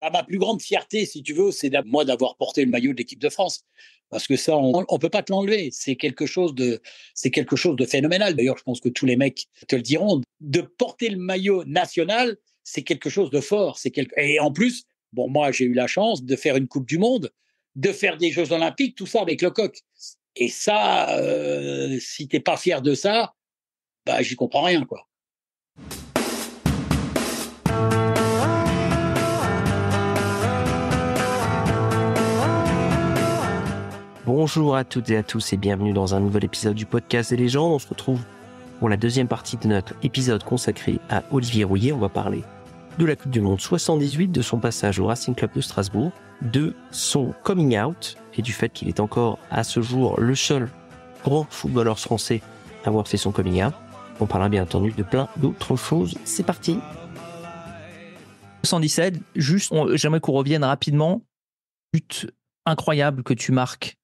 Ah, ma plus grande fierté, si tu veux, c'est moi d'avoir porté le maillot de l'équipe de France. Parce que ça, on ne peut pas te l'enlever. C'est quelque chose de, quelque chose de phénoménal. D'ailleurs, je pense que tous les mecs te le diront. De porter le maillot national, c'est quelque chose de fort. C'est quelque... Et en plus, bon, moi, j'ai eu la chance de faire une Coupe du Monde, de faire des Jeux Olympiques, tout ça avec le coq. Et ça, euh, si n'es pas fier de ça, bah, j'y comprends rien, quoi. Bonjour à toutes et à tous et bienvenue dans un nouvel épisode du podcast des légendes. On se retrouve pour la deuxième partie de notre épisode consacré à Olivier Rouillet. On va parler de la Coupe du Monde 78, de son passage au Racing Club de Strasbourg, de son coming out et du fait qu'il est encore à ce jour le seul grand footballeur français à avoir fait son coming out. On parlera bien entendu de plein d'autres choses. C'est parti 117, juste, j'aimerais qu'on revienne rapidement. But incroyable que tu marques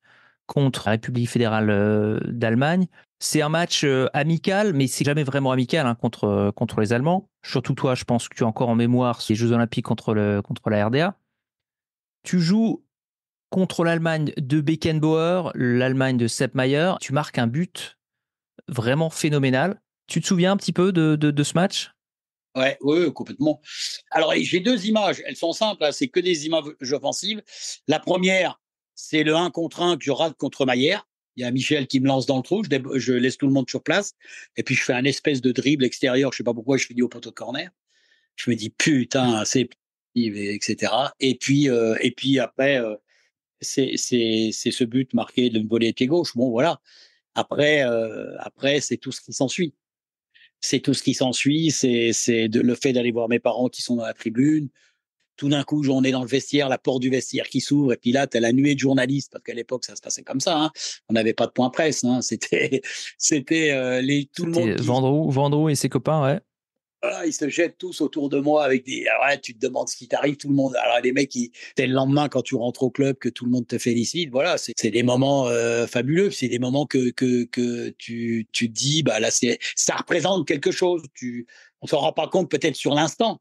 contre la République fédérale euh, d'Allemagne. C'est un match euh, amical, mais c'est jamais vraiment amical hein, contre, euh, contre les Allemands. Surtout toi, je pense que tu as encore en mémoire les Jeux Olympiques contre, le, contre la RDA. Tu joues contre l'Allemagne de Beckenbauer, l'Allemagne de Sepp Maier. Tu marques un but vraiment phénoménal. Tu te souviens un petit peu de, de, ce match Ouais, oui, complètement. Alors, j'ai deux images. Elles sont simples. Hein. C'est que des images offensives. La première, c'est le 1 contre 1 que je rate contre Maillère. Il y a Michel qui me lance dans le trou, je, laisse tout le monde sur place. Et puis, je fais un espèce de dribble extérieur, je sais pas pourquoi, je finis au poteau de corner. Je me dis, putain, c'est etc. Et puis, euh, et puis après, euh, c'est ce but marqué de voler pied gauche. Bon, voilà. Après, euh, après c'est tout ce qui s'ensuit. C'est tout ce qui s'ensuit. C'est le fait d'aller voir mes parents qui sont dans la tribune, tout d'un coup, on est dans le vestiaire, la porte du vestiaire qui s'ouvre, et puis là, tu as la nuée de journalistes, parce qu'à l'époque, ça se passait comme ça. Hein. On n'avait pas de point presse. Hein. C'était, c'était euh, les tout le monde. Qui... Vendroux, et ses copains, ouais. ils se jettent tous autour de moi avec des. Ah tu te demandes ce qui t'arrive, tout le monde. Alors les mecs, c'est le lendemain quand tu rentres au club que tout le monde te félicite. Voilà, c'est, des moments euh, fabuleux. C'est des moments que, que, tu, te dis, bah là, c'est, ça représente quelque chose. Tu, on s'en rend pas compte peut-être sur l'instant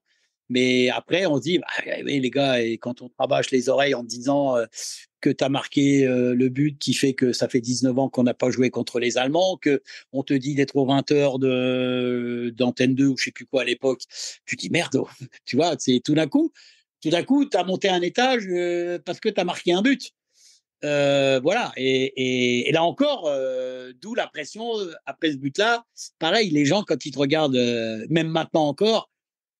mais après, on se dit, bah, eh les gars, et quand on rabâche les oreilles en disant que tu as marqué le but qui fait que ça fait 19 ans qu'on n'a pas joué contre les Allemands, que on te dit d'être aux 20 h d'antenne 2 ou je sais plus quoi à l'époque, tu dis merde, oh, tu vois, c'est tout d'un coup, tout d'un coup, tu as monté un étage parce que tu as marqué un but. voilà, et, là encore, d'où la pression après ce but-là. Pareil, les gens, quand ils te regardent, même maintenant encore,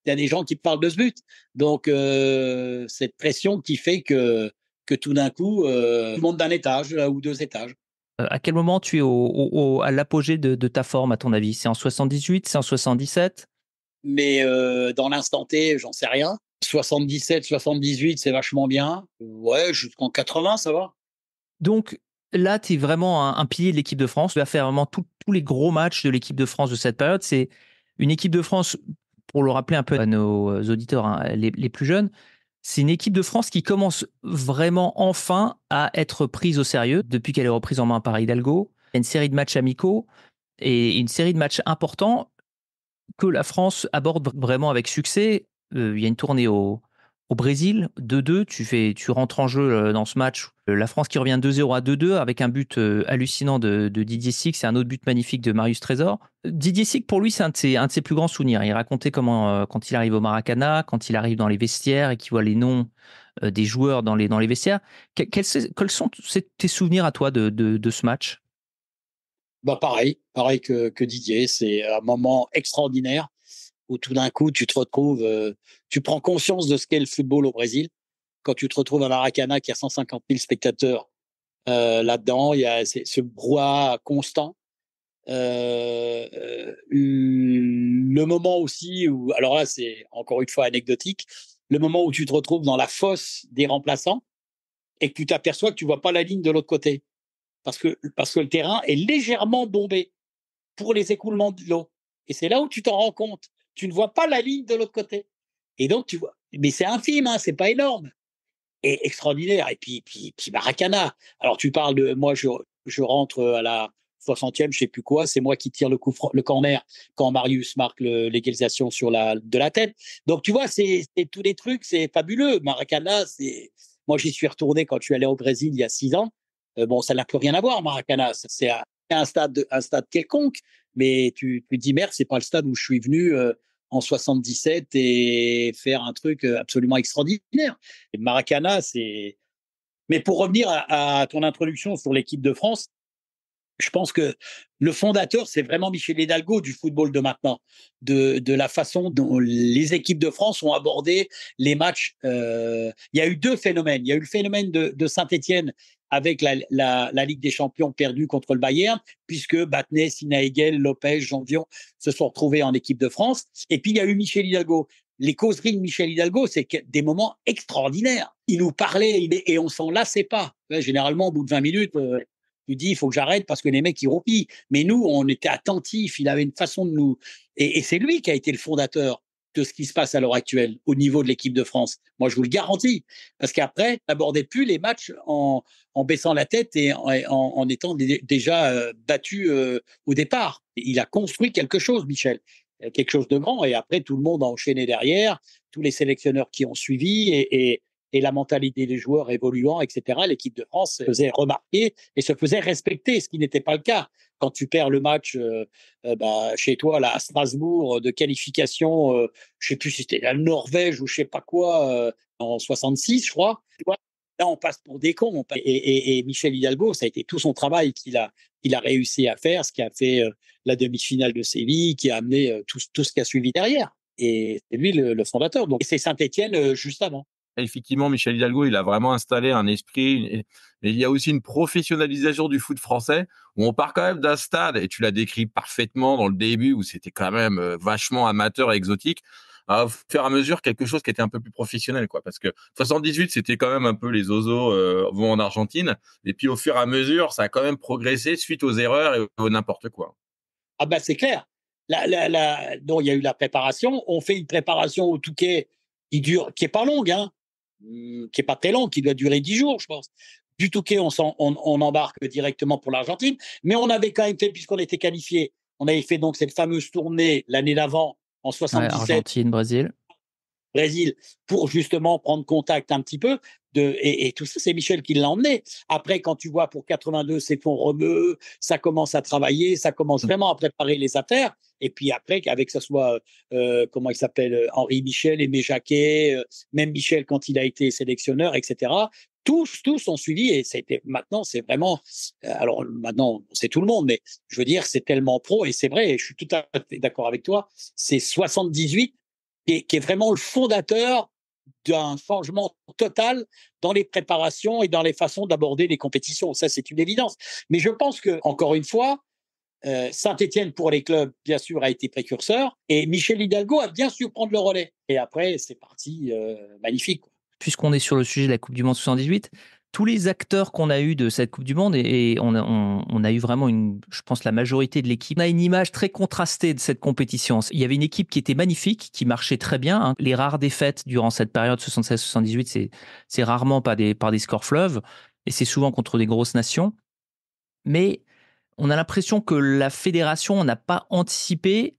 il y a des gens qui parlent de ce but. Donc, euh, cette pression qui fait que, que tout d'un coup, euh, tu d'un étage euh, ou deux étages. Euh, à quel moment tu es au, à l'apogée de, ta forme, à ton avis C'est en 78 C'est en 77 Mais dans l'instant T, j'en sais rien. 77, 78, c'est vachement bien. Ouais, jusqu'en 80, ça va. Donc, là, tu es vraiment un, pilier de l'équipe de France. Tu vas faire vraiment tous les gros matchs de l'équipe de France de cette période. C'est une équipe de France pour le rappeler un peu à nos euh, auditeurs hein, les, plus jeunes, c'est une équipe de France qui commence vraiment enfin à être prise au sérieux depuis qu'elle est reprise en main par Hidalgo. Il y a une série de matchs amicaux et une série de matchs importants que la France aborde vraiment avec succès. Euh, il y a une tournée au, Brésil, 2-2, tu, fais, tu rentres en jeu euh, dans ce match. Euh, la France qui revient 2-0 à 2-2 avec un but euh, hallucinant de, Didier Six et un autre but magnifique de Marius Trésor. Didier Six, pour lui, c'est un, de ses plus grands souvenirs. Il racontait comment, quand il arrive au Maracana, quand il arrive dans les vestiaires et qu'il voit les noms des joueurs dans les, dans les vestiaires. quels, sont tes souvenirs à toi de, ce match bah pareil, pareil que Didier, c'est un moment extraordinaire où tout d'un coup, tu te retrouves, euh, tu prends conscience de ce qu'est le football au Brésil. Quand tu te retrouves à l'Aracana, qui a 150 000 spectateurs euh, là-dedans, il y a ce brouhaha constant. Euh, le moment aussi où, alors là, c'est encore une fois anecdotique, le moment où tu te retrouves dans la fosse des remplaçants et que tu t'aperçois que tu vois pas la ligne de l'autre côté parce que parce que le terrain est légèrement bombé pour les écoulements de l'eau. Et c'est là où tu t'en rends compte tu ne vois pas la ligne de l'autre côté. Et donc, tu vois. Mais c'est infime, hein, c'est pas énorme. Et extraordinaire. Et puis, puis, puis Maracana. Alors, tu parles de. Moi, je, je rentre euh, à la 60e, je sais plus quoi. C'est moi qui tire le coup, le corner quand Marius marque l'égalisation sur la, de la tête. Donc, tu vois, c'est tous les trucs, c'est fabuleux. Maracana, c'est. Moi, j'y suis retourné quand je suis allé au Brésil il y a six ans. Euh, bon, ça n'a plus rien à voir, Maracana. C'est un stade, un stade quelconque mais tu, dis merde, c'est pas le stade où je suis venu euh, en 77 et faire un truc euh, absolument extraordinaire. Et Maracana, c'est. Mais pour revenir à, ton introduction sur l'équipe de France, je pense que le fondateur, c'est vraiment Michel Hidalgo du football de maintenant, de, la façon dont les équipes de France ont abordé les matchs. Euh, il y a eu deux phénomènes. Il y a eu le phénomène de, de Saint-Étienne avec la, Ligue des Champions perdue contre le Bayern, puisque Sina Hegel, Lopez, Janvion se sont retrouvés en équipe de France. Et puis il y a eu Michel Hidalgo. Les causeries de Michel Hidalgo, c'est des moments extraordinaires. Il nous parlait et on s'en lassait pas. Généralement, au bout de 20 minutes, euh, tu dis, il faut que j'arrête parce que les mecs, ils roupillent. Mais nous, on était attentifs. Il avait une façon de nous. et c'est lui qui a été le fondateur de ce qui se passe à l'heure actuelle au niveau de l'équipe de France. Moi, je vous le garantis. Parce qu'après, n'abordez plus les matchs en, baissant la tête et en, étant déjà euh, battu euh, au départ. Il a construit quelque chose, Michel. Quelque chose de grand. Et après, tout le monde a enchaîné derrière, tous les sélectionneurs qui ont suivi. et, et la mentalité des joueurs évoluant, etc. L'équipe de France se faisait remarquer et se faisait respecter, ce qui n'était pas le cas. Quand tu perds le match euh, euh, bah, chez toi, à Strasbourg, euh, de qualification, je je sais plus si c'était la Norvège ou je sais pas quoi, en 66, je crois. Là, on passe pour des cons. Et, Michel Hidalgo, ça a été tout son travail qu'il a, il a réussi à faire, ce qui a fait la demi-finale de Séville, qui a amené tout, ce qui a suivi derrière. Et c'est lui le, le, fondateur. Donc, c'est Saint-Étienne juste avant effectivement, Michel Hidalgo, il a vraiment installé un esprit. Mais il y a aussi une professionnalisation du foot français où on part quand même d'un stade, et tu l'as décrit parfaitement dans le début, où c'était quand même euh, vachement amateur et exotique, à faire à mesure quelque chose qui était un peu plus professionnel, quoi. Parce que 78, c'était quand même un peu les ozos euh, vont en Argentine. Et puis, au fur et à mesure, ça a quand même progressé suite aux erreurs et au n'importe quoi. Ah, bah, c'est clair. Donc, il y a eu la préparation. On fait une préparation au Touquet qui dure, qui est pas longue, hein, Hum, qui est pas très long, qui doit durer dix jours, je pense. Du tout on, on, on, embarque directement pour l'Argentine, mais on avait quand même fait, puisqu'on était qualifié, on avait fait donc cette fameuse tournée l'année d'avant en 77. Argentine, Brésil. Brésil, pour justement prendre contact un petit peu et, tout ça, c'est Michel qui l'a emmené. Après, quand tu vois pour 82, c'est fonds Romeu, ça commence à travailler, ça commence mm. vraiment à préparer les affaires. Et puis après, avec que ce soit, euh, comment il s'appelle, Henri Michel, Aimé Jacquet, euh, même Michel quand il a été sélectionneur, etc., tous, tous ont suivi et c'était maintenant, c'est vraiment, euh, alors maintenant, c'est tout le monde, mais je veux dire, c'est tellement pro et c'est vrai, et je suis tout à fait d'accord avec toi, c'est 78 qui est, vraiment le fondateur d'un changement total dans les préparations et dans les façons d'aborder les compétitions. Ça, c'est une évidence. Mais je pense que, encore une fois, euh, Saint-Étienne pour les clubs, bien sûr, a été précurseur et Michel Hidalgo a bien su prendre le relais. Et après, c'est parti, euh, magnifique. Puisqu'on est sur le sujet de la Coupe du Monde 78, tous les acteurs qu'on a eu de cette Coupe du Monde et, on, a, eu vraiment une, je pense, la majorité de l'équipe. On a une image très contrastée de cette compétition. Il y avait une équipe qui était magnifique, qui marchait très bien. Hein. Les rares défaites durant cette période 76-78, c'est rarement pas des, par des scores fleuves et c'est souvent contre des grosses nations. Mais on a l'impression que la fédération n'a pas anticipé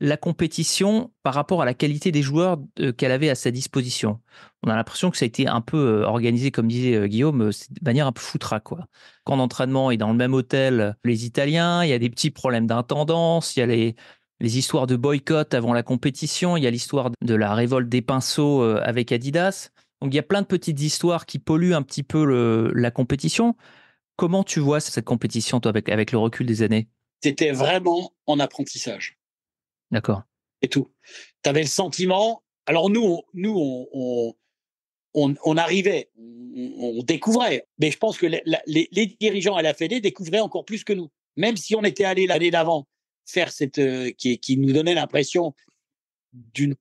la compétition par rapport à la qualité des joueurs euh, qu'elle avait à sa disposition. On a l'impression que ça a été un peu euh, organisé, comme disait euh, Guillaume, de manière un peu foutra. Quoi. Quand d'entraînement est dans le même hôtel, les Italiens, il y a des petits problèmes d'intendance, il y a les, histoires de boycott avant la compétition, il y a l'histoire de la révolte des pinceaux avec Adidas. Donc il y a plein de petites histoires qui polluent un petit peu la compétition. Comment tu vois cette compétition, toi, avec, avec le recul des années C'était vraiment en apprentissage. D'accord. Et tout. Tu avais le sentiment. Alors nous, nous, on, on arrivait, on, découvrait. Mais je pense que les, dirigeants à la Fédé découvraient encore plus que nous. Même si on était allé l'année d'avant faire cette, euh, qui, qui, nous donnait l'impression d'une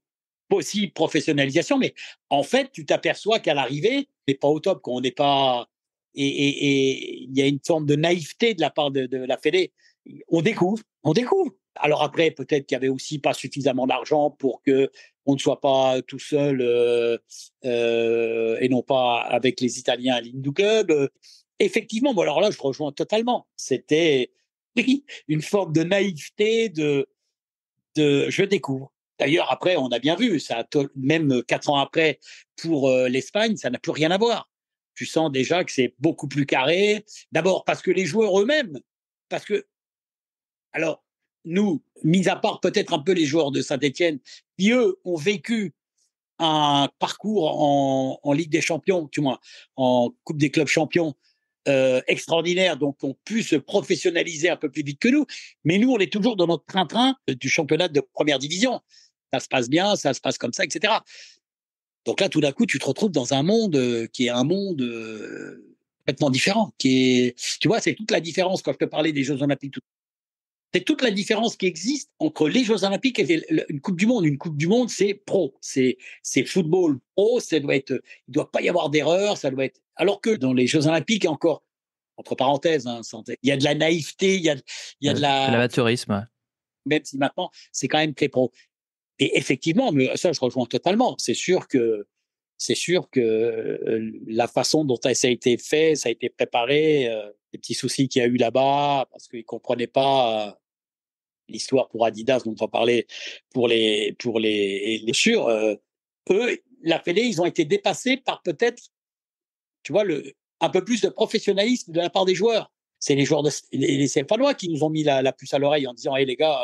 possible professionnalisation, mais en fait, tu t'aperçois qu'à l'arrivée, on n'est pas au top, qu'on n'est pas. Et il y a une forme de naïveté de la part de, de la Fédé. On découvre, on découvre. Alors après, peut-être qu'il y avait aussi pas suffisamment d'argent pour que on ne soit pas tout seul euh, euh, et non pas avec les Italiens à lindo club. Euh. Effectivement, bon alors là, je rejoins totalement. C'était une forme de naïveté, de, de je découvre. D'ailleurs, après, on a bien vu, ça même quatre ans après, pour l'Espagne, ça n'a plus rien à voir. Tu sens déjà que c'est beaucoup plus carré. D'abord parce que les joueurs eux-mêmes, parce que, alors, nous, mis à part peut-être un peu les joueurs de Saint-Etienne, qui eux ont vécu un parcours en, Ligue des Champions, tu vois, en Coupe des clubs champions, euh, extraordinaire, donc ont pu se professionnaliser un peu plus vite que nous. Mais nous, on est toujours dans notre train-train du championnat de première division. Ça se passe bien, ça se passe comme ça, etc. Donc là, tout d'un coup, tu te retrouves dans un monde euh, qui est un monde euh, complètement différent. Qui est, tu vois, c'est toute la différence quand je te parlais des Jeux Olympiques c'est toute la différence qui existe entre les Jeux Olympiques et une Coupe du Monde. Une Coupe du Monde, c'est pro, c'est football pro. Ça doit être, il doit pas y avoir d'erreur. Ça doit être. Alors que dans les Jeux Olympiques, encore entre parenthèses, hein, il y a de la naïveté, il y a il y a de la l'amateurisme. Même si maintenant, c'est quand même très pro. Et effectivement, ça, je rejoins totalement. C'est sûr que c'est sûr que la façon dont ça a été fait, ça a été préparé, les petits soucis qu'il y a eu là-bas, parce qu'ils comprenaient pas l'histoire pour Adidas, dont on va parler pour les pour les sûr, eux, la Fédé, ils ont été dépassés par peut-être, tu vois, le un peu plus de professionnalisme de la part des joueurs. C'est les joueurs de les, les qui nous ont mis la, puce à l'oreille en disant, hé «Eh, les gars,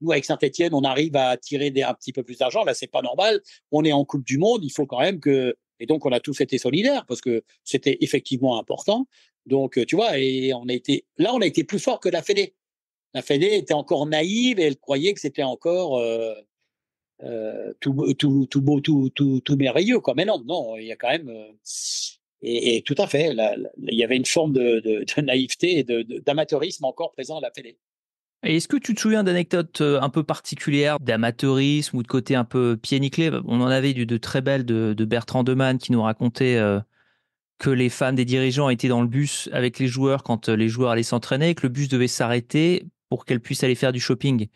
nous, avec Saint-Etienne, on arrive à tirer des, un petit peu plus d'argent. Là, c'est pas normal. On est en Coupe du Monde. Il faut quand même que. Et donc, on a tous été solidaires parce que c'était effectivement important. Donc, euh, tu vois, et on a été. Là, on a été plus fort que la Fédé. La Fédé était encore naïve et elle croyait que c'était encore. Euh, euh tout, tout, tout beau, tout, tout, merveilleux, quoi. Mais non, non, il y a quand même. Euh, et, tout à fait, il y avait une forme de, de, de naïveté et d'amateurisme encore présent à la Fédé. Est-ce que tu te souviens d'anecdotes euh, un peu particulières d'amateurisme ou de côté un peu pied On en avait de très belles de, Bertrand Demann qui nous racontait euh, que les fans des dirigeants étaient dans le bus avec les joueurs quand euh, les joueurs allaient s'entraîner et que le bus devait s'arrêter pour qu'elles puissent aller faire du shopping.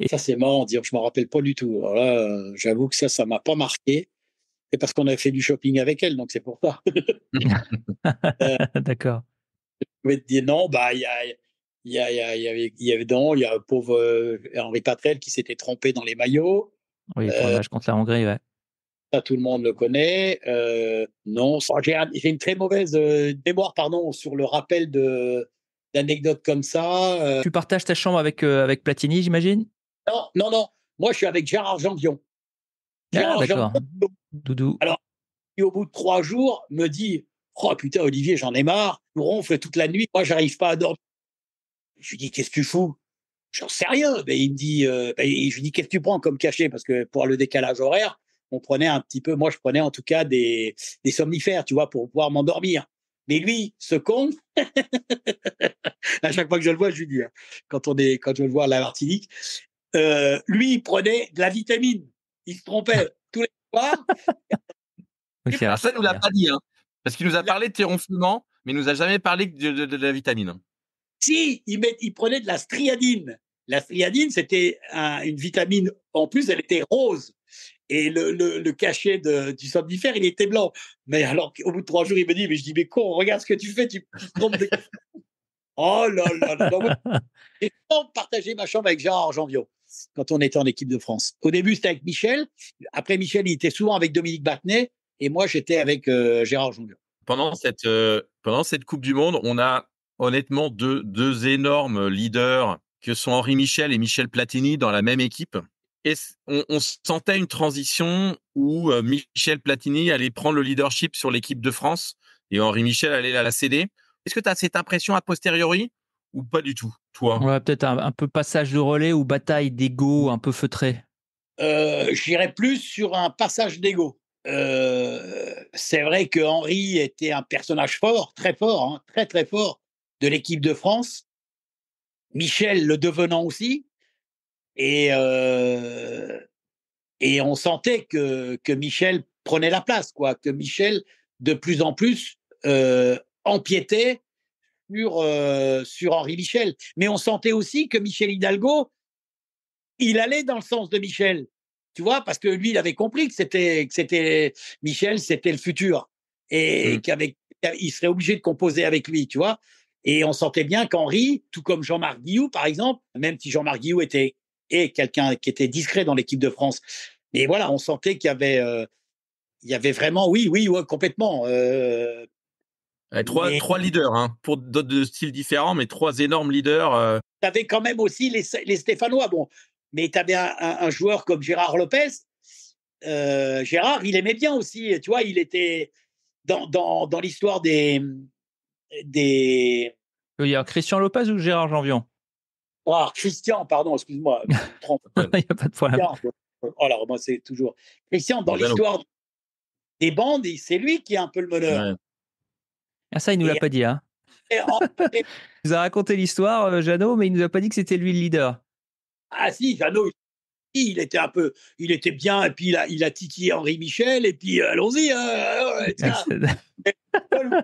Et... Ça, c'est marrant, dire, je m'en rappelle pas du tout. j'avoue que ça, ça m'a pas marqué. C'est parce qu'on avait fait du shopping avec elles, donc c'est pour ça. D'accord. Je pouvais te dire non, bah, il y a il y, a, il, y avait, il il y a un pauvre euh, Henri Patrel qui s'était trompé dans les maillots. Oui, pour euh, contre la Hongrie, ouais. Ça, tout le monde le connaît. Euh, non, j'ai une très mauvaise euh, mémoire, pardon, sur le rappel d'anecdotes comme ça. Tu partages ta chambre avec, avec Platini, j'imagine Non, non, non. Moi, je suis avec Gérard Janvion. Ah, Gérard d'accord. Doudou. Alors, qui, au bout de trois jours, me dit Oh putain, Olivier, j'en ai marre. Tu ronfles toute la nuit. Moi, j'arrive pas à dormir. Je lui dis, qu'est-ce que tu fous J'en sais rien. Ben, il me dit, euh, ben, je dis, qu'est-ce que tu prends comme cachet Parce que pour le décalage horaire, on prenait un petit peu, moi je prenais en tout cas des, somnifères, tu vois, pour pouvoir m'endormir. Mais lui, ce con, à chaque fois que je le vois, je lui dis, hein, quand, on est, quand je le vois à la Martinique, euh, lui, il prenait de la vitamine. Il se trompait tous les soirs. Ça alors ça, nous l'a pas dit, hein. parce qu'il nous a parlé de tes mais il nous a jamais parlé de la vitamine. Si il, il prenait de la striadine, la striadine, c'était une vitamine, en plus, elle était rose. Et le, cachet de, du somnifère, il était blanc. Mais alors, au bout de trois jours, il me dit, mais je dis, mais con, regarde ce que tu fais, tu, Oh là là, là. J'ai partagé ma chambre avec Gérard Janviot quand on était en équipe de France. Au début, c'était avec Michel. Après Michel, il était souvent avec Dominique Battenet. Et moi, j'étais avec euh, Gérard Janviot. Euh, pendant cette Coupe du Monde, on a honnêtement deux, énormes leaders que sont Henri Michel et Michel Platini dans la même équipe. Et on, sentait une transition où euh, Michel Platini allait prendre le leadership sur l'équipe de France et Henri Michel allait la, céder. Est-ce que tu as cette impression a posteriori ou pas du tout, toi ouais, Peut-être un, peu passage de relais ou bataille d'ego un peu feutré. Euh, J'irais plus sur un passage d'ego. Euh, c'est vrai que Henri était un personnage fort, très fort, hein, très très fort, de l'équipe de France, Michel le devenant aussi, et, euh, et on sentait que, que Michel prenait la place, quoi, que Michel de plus en plus euh, empiétait sur, euh, sur Henri Michel. Mais on sentait aussi que Michel Hidalgo, il allait dans le sens de Michel, tu vois, parce que lui, il avait compris que c'était Michel, c'était le futur, et mmh. qu'avec il serait obligé de composer avec lui, tu vois. Et on sentait bien qu'Henri, tout comme Jean-Marc Guillou, par exemple, même si Jean-Marc Guillou était et quelqu'un qui était discret dans l'équipe de France, mais voilà, on sentait qu'il y avait, euh, il y avait vraiment, oui, oui, complètement. Euh, trois, leaders, hein, pour d'autres styles différents, mais trois énormes leaders. Euh. T'avais Tu avais quand même aussi les, les Stéphanois, bon, mais tu avais un, joueur comme Gérard Lopez. Gérard, il aimait bien aussi, tu vois, il était dans, dans, dans l'histoire des, des. Il y a Christian Lopez ou Gérard Janvion Ah, Christian, pardon, excuse-moi. Il n'y a pas de problème. Euh, oh, là, moi, c'est toujours. Christian, dans l'histoire des bandes, c'est lui qui est un peu le meneur. Ah, ça, il ne nous l'a pas dit. Hein. il nous a raconté l'histoire, euh, Jeannot, mais il ne nous a pas dit que c'était lui le leader. Ah, si, Jeannot, il était un peu, il était bien, et puis il a, il titillé Henri Michel, et puis euh, allons-y. Euh,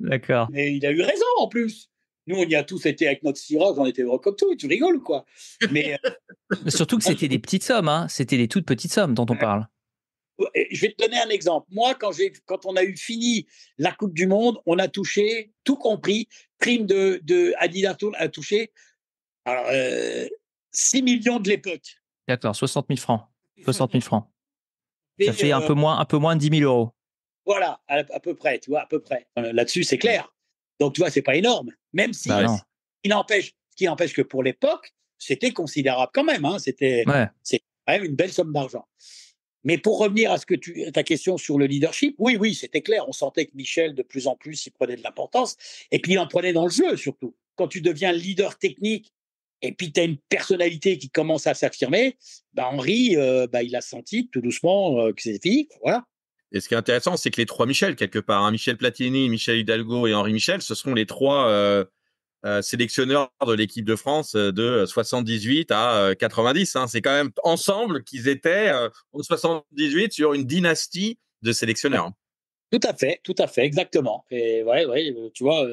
D'accord. Mais il a eu raison en plus. Nous, on y a tous été avec notre siroc, on était heureux comme tout, tu rigoles quoi. Euh, Mais, surtout que c'était des petites sommes, hein. c'était des toutes petites sommes dont on parle. Je vais te donner un exemple. Moi, quand, quand on a eu fini la Coupe du Monde, on a touché, tout compris, prime de, de Adidas a touché 6 euh, millions de l'époque. D'accord, 60 000 francs. 60 000 francs. Ça fait un, euh, peu moins, un peu moins de 10 000 euros. Voilà, à, peu près, tu vois, à peu près. Euh, là-dessus, c'est clair. Donc, tu vois, c'est pas énorme. Même si, bah, il n'empêche, ce qui empêche que pour l'époque, c'était considérable quand même. Hein. c'était quand même une belle somme d'argent. Mais pour revenir à ce que tu, ta question sur le leadership, oui, oui, c'était clair. On sentait que Michel, de plus en plus, il prenait de l'importance. Et puis, il en prenait dans le jeu, surtout. Quand tu deviens leader technique et puis tu as une personnalité qui commence à s'affirmer, bah, Henri, euh, bah, il a senti tout doucement euh, que c'était fini. Voilà. Et ce qui est intéressant, c'est que les trois Michel, quelque part, hein, Michel Platini, Michel Hidalgo et Henri Michel, ce seront les trois euh, euh, sélectionneurs de l'équipe de France euh, de 78 à 90. Hein. C'est quand même ensemble qu'ils étaient en 78 sur une dynastie de sélectionneurs. Tout à fait, tout à fait, exactement. Et ouais, ouais tu vois,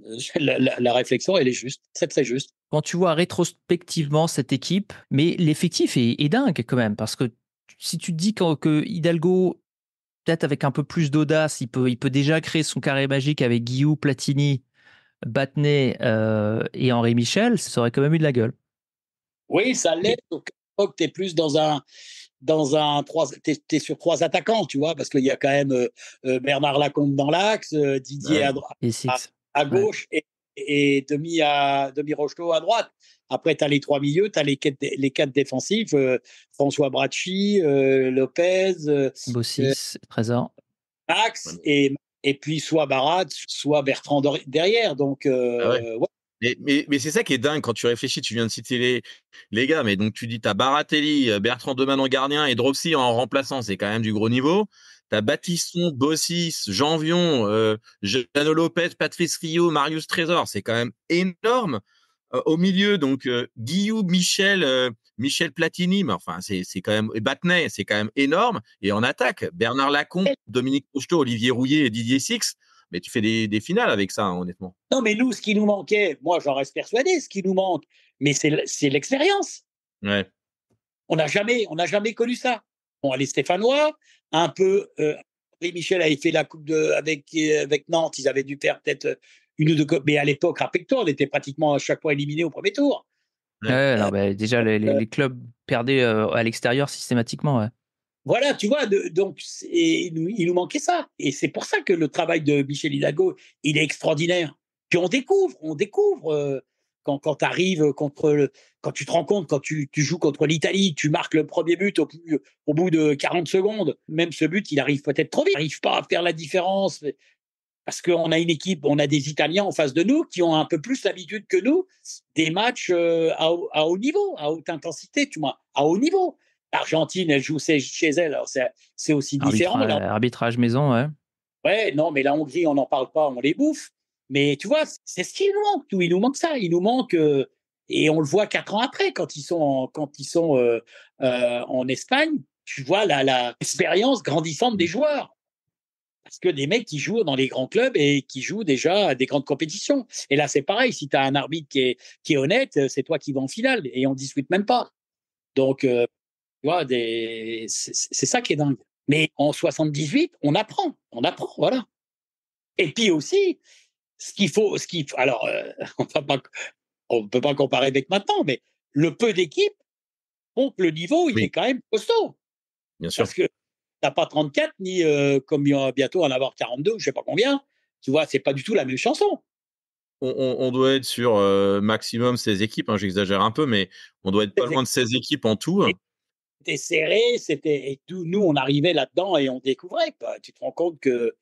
la, réflexion, elle est juste, très très juste. Quand tu vois rétrospectivement cette équipe, mais l'effectif est, est, dingue quand même, parce que si tu te dis que, que Hidalgo peut-être avec un peu plus d'audace, il peut, il peut déjà créer son carré magique avec Guillou, Platini, Battenet euh, et Henri Michel, ça aurait quand même eu de la gueule. Oui, ça l'est. Donc, tu es plus dans un, dans un trois, t'es, sur trois attaquants, tu vois, parce qu'il y a quand même euh, euh, Bernard Lacombe dans l'axe, Didier à, droite, à, à, gauche et et demi à demi Rocheteau à droite. Après, tu as les trois milieux, tu as les quatre, les quatre défensifs, euh, François Bracci, euh, Lopez, euh, Bossis, Trésor. Max, et, et puis soit Barat, soit Bertrand derrière. Donc, ah Mais, mais, c'est ça qui est dingue quand tu réfléchis, tu viens de citer les, les gars, mais donc tu dis, tu as Baratelli, Bertrand de en gardien et Dropsy en remplaçant, c'est quand même du gros niveau. T'as Batisson, Bossis, Janvion, Jean euh, Jeannot Lopez, Patrice Rio, Marius Trésor. C'est quand même énorme. Euh, au milieu, donc euh, Guillou, Michel, Michel Platini, enfin, c'est quand même et Battenay, c'est quand même énorme. Et en attaque, Bernard Lacombe, Dominique Couchetot, Olivier Rouillet et Didier Six. Mais tu fais des, finales avec ça, hein, honnêtement. Non, mais nous, ce qui nous manquait, moi, j'en reste persuadé, ce qui nous manque, mais c'est l'expérience. Ouais. On n'a jamais, on n'a jamais connu ça bon, les Stéphanois, un peu. Euh, Michel avait fait la coupe de, avec, avec Nantes, ils avaient dû faire peut-être euh, une ou deux Mais à l'époque, à on était pratiquement à chaque fois éliminé au premier tour. Euh, déjà, euh les, clubs perdaient à l'extérieur systématiquement. Voilà, tu vois, donc il nous, il nous manquait ça. Et c'est pour ça que le travail de Michel Hidalgo, il est extraordinaire. Puis on découvre, on découvre quand, tu arrives contre le, quand tu te rends compte, quand tu, joues contre l'Italie, tu marques le premier but au, bout de 40 secondes. Même ce but, il arrive peut-être trop vite. Il n'arrive pas à faire la différence. Parce qu'on a une équipe, on a des Italiens en face de nous qui ont un peu plus l'habitude que nous des matchs euh, à, haut niveau, à haute intensité, tu vois, à haut niveau. L'Argentine, elle joue chez elle, alors c'est aussi différent. Arbitrage, maison, ouais. Ouais, non, mais la Hongrie, on n'en parle pas, on les bouffe. Mais tu vois, c'est ce qu'il nous manque. Tout. Il nous manque ça. Il nous manque euh, et on le voit quatre ans après quand ils sont en, quand ils sont euh, euh, en Espagne. Tu vois la, la grandissante des joueurs. Parce que des mecs qui jouent dans les grands clubs et qui jouent déjà à des grandes compétitions. Et là, c'est pareil. Si tu as un arbitre qui est, qui est honnête, c'est toi qui vas en finale et on discute même pas. Donc, tu vois, c'est ça qui est dingue. Mais en 78, on apprend, on apprend, voilà. Et puis aussi, ce qu'il faut, ce alors, euh, on ne peut pas comparer avec maintenant, mais le peu d'équipes font le niveau, il est quand même costaud. Bien sûr. Parce que tu n'as pas 34, ni euh, comme bientôt en avoir 42, je ne sais pas combien. Tu vois, ce n'est pas du tout la même chanson. On, doit être sur euh, maximum 16 équipes, hein, j'exagère un peu, mais on doit être pas loin de 16 équipes en tout. Hein. C'était serré, c'était. nous, on arrivait là-dedans et on découvrait. Tu te rends compte que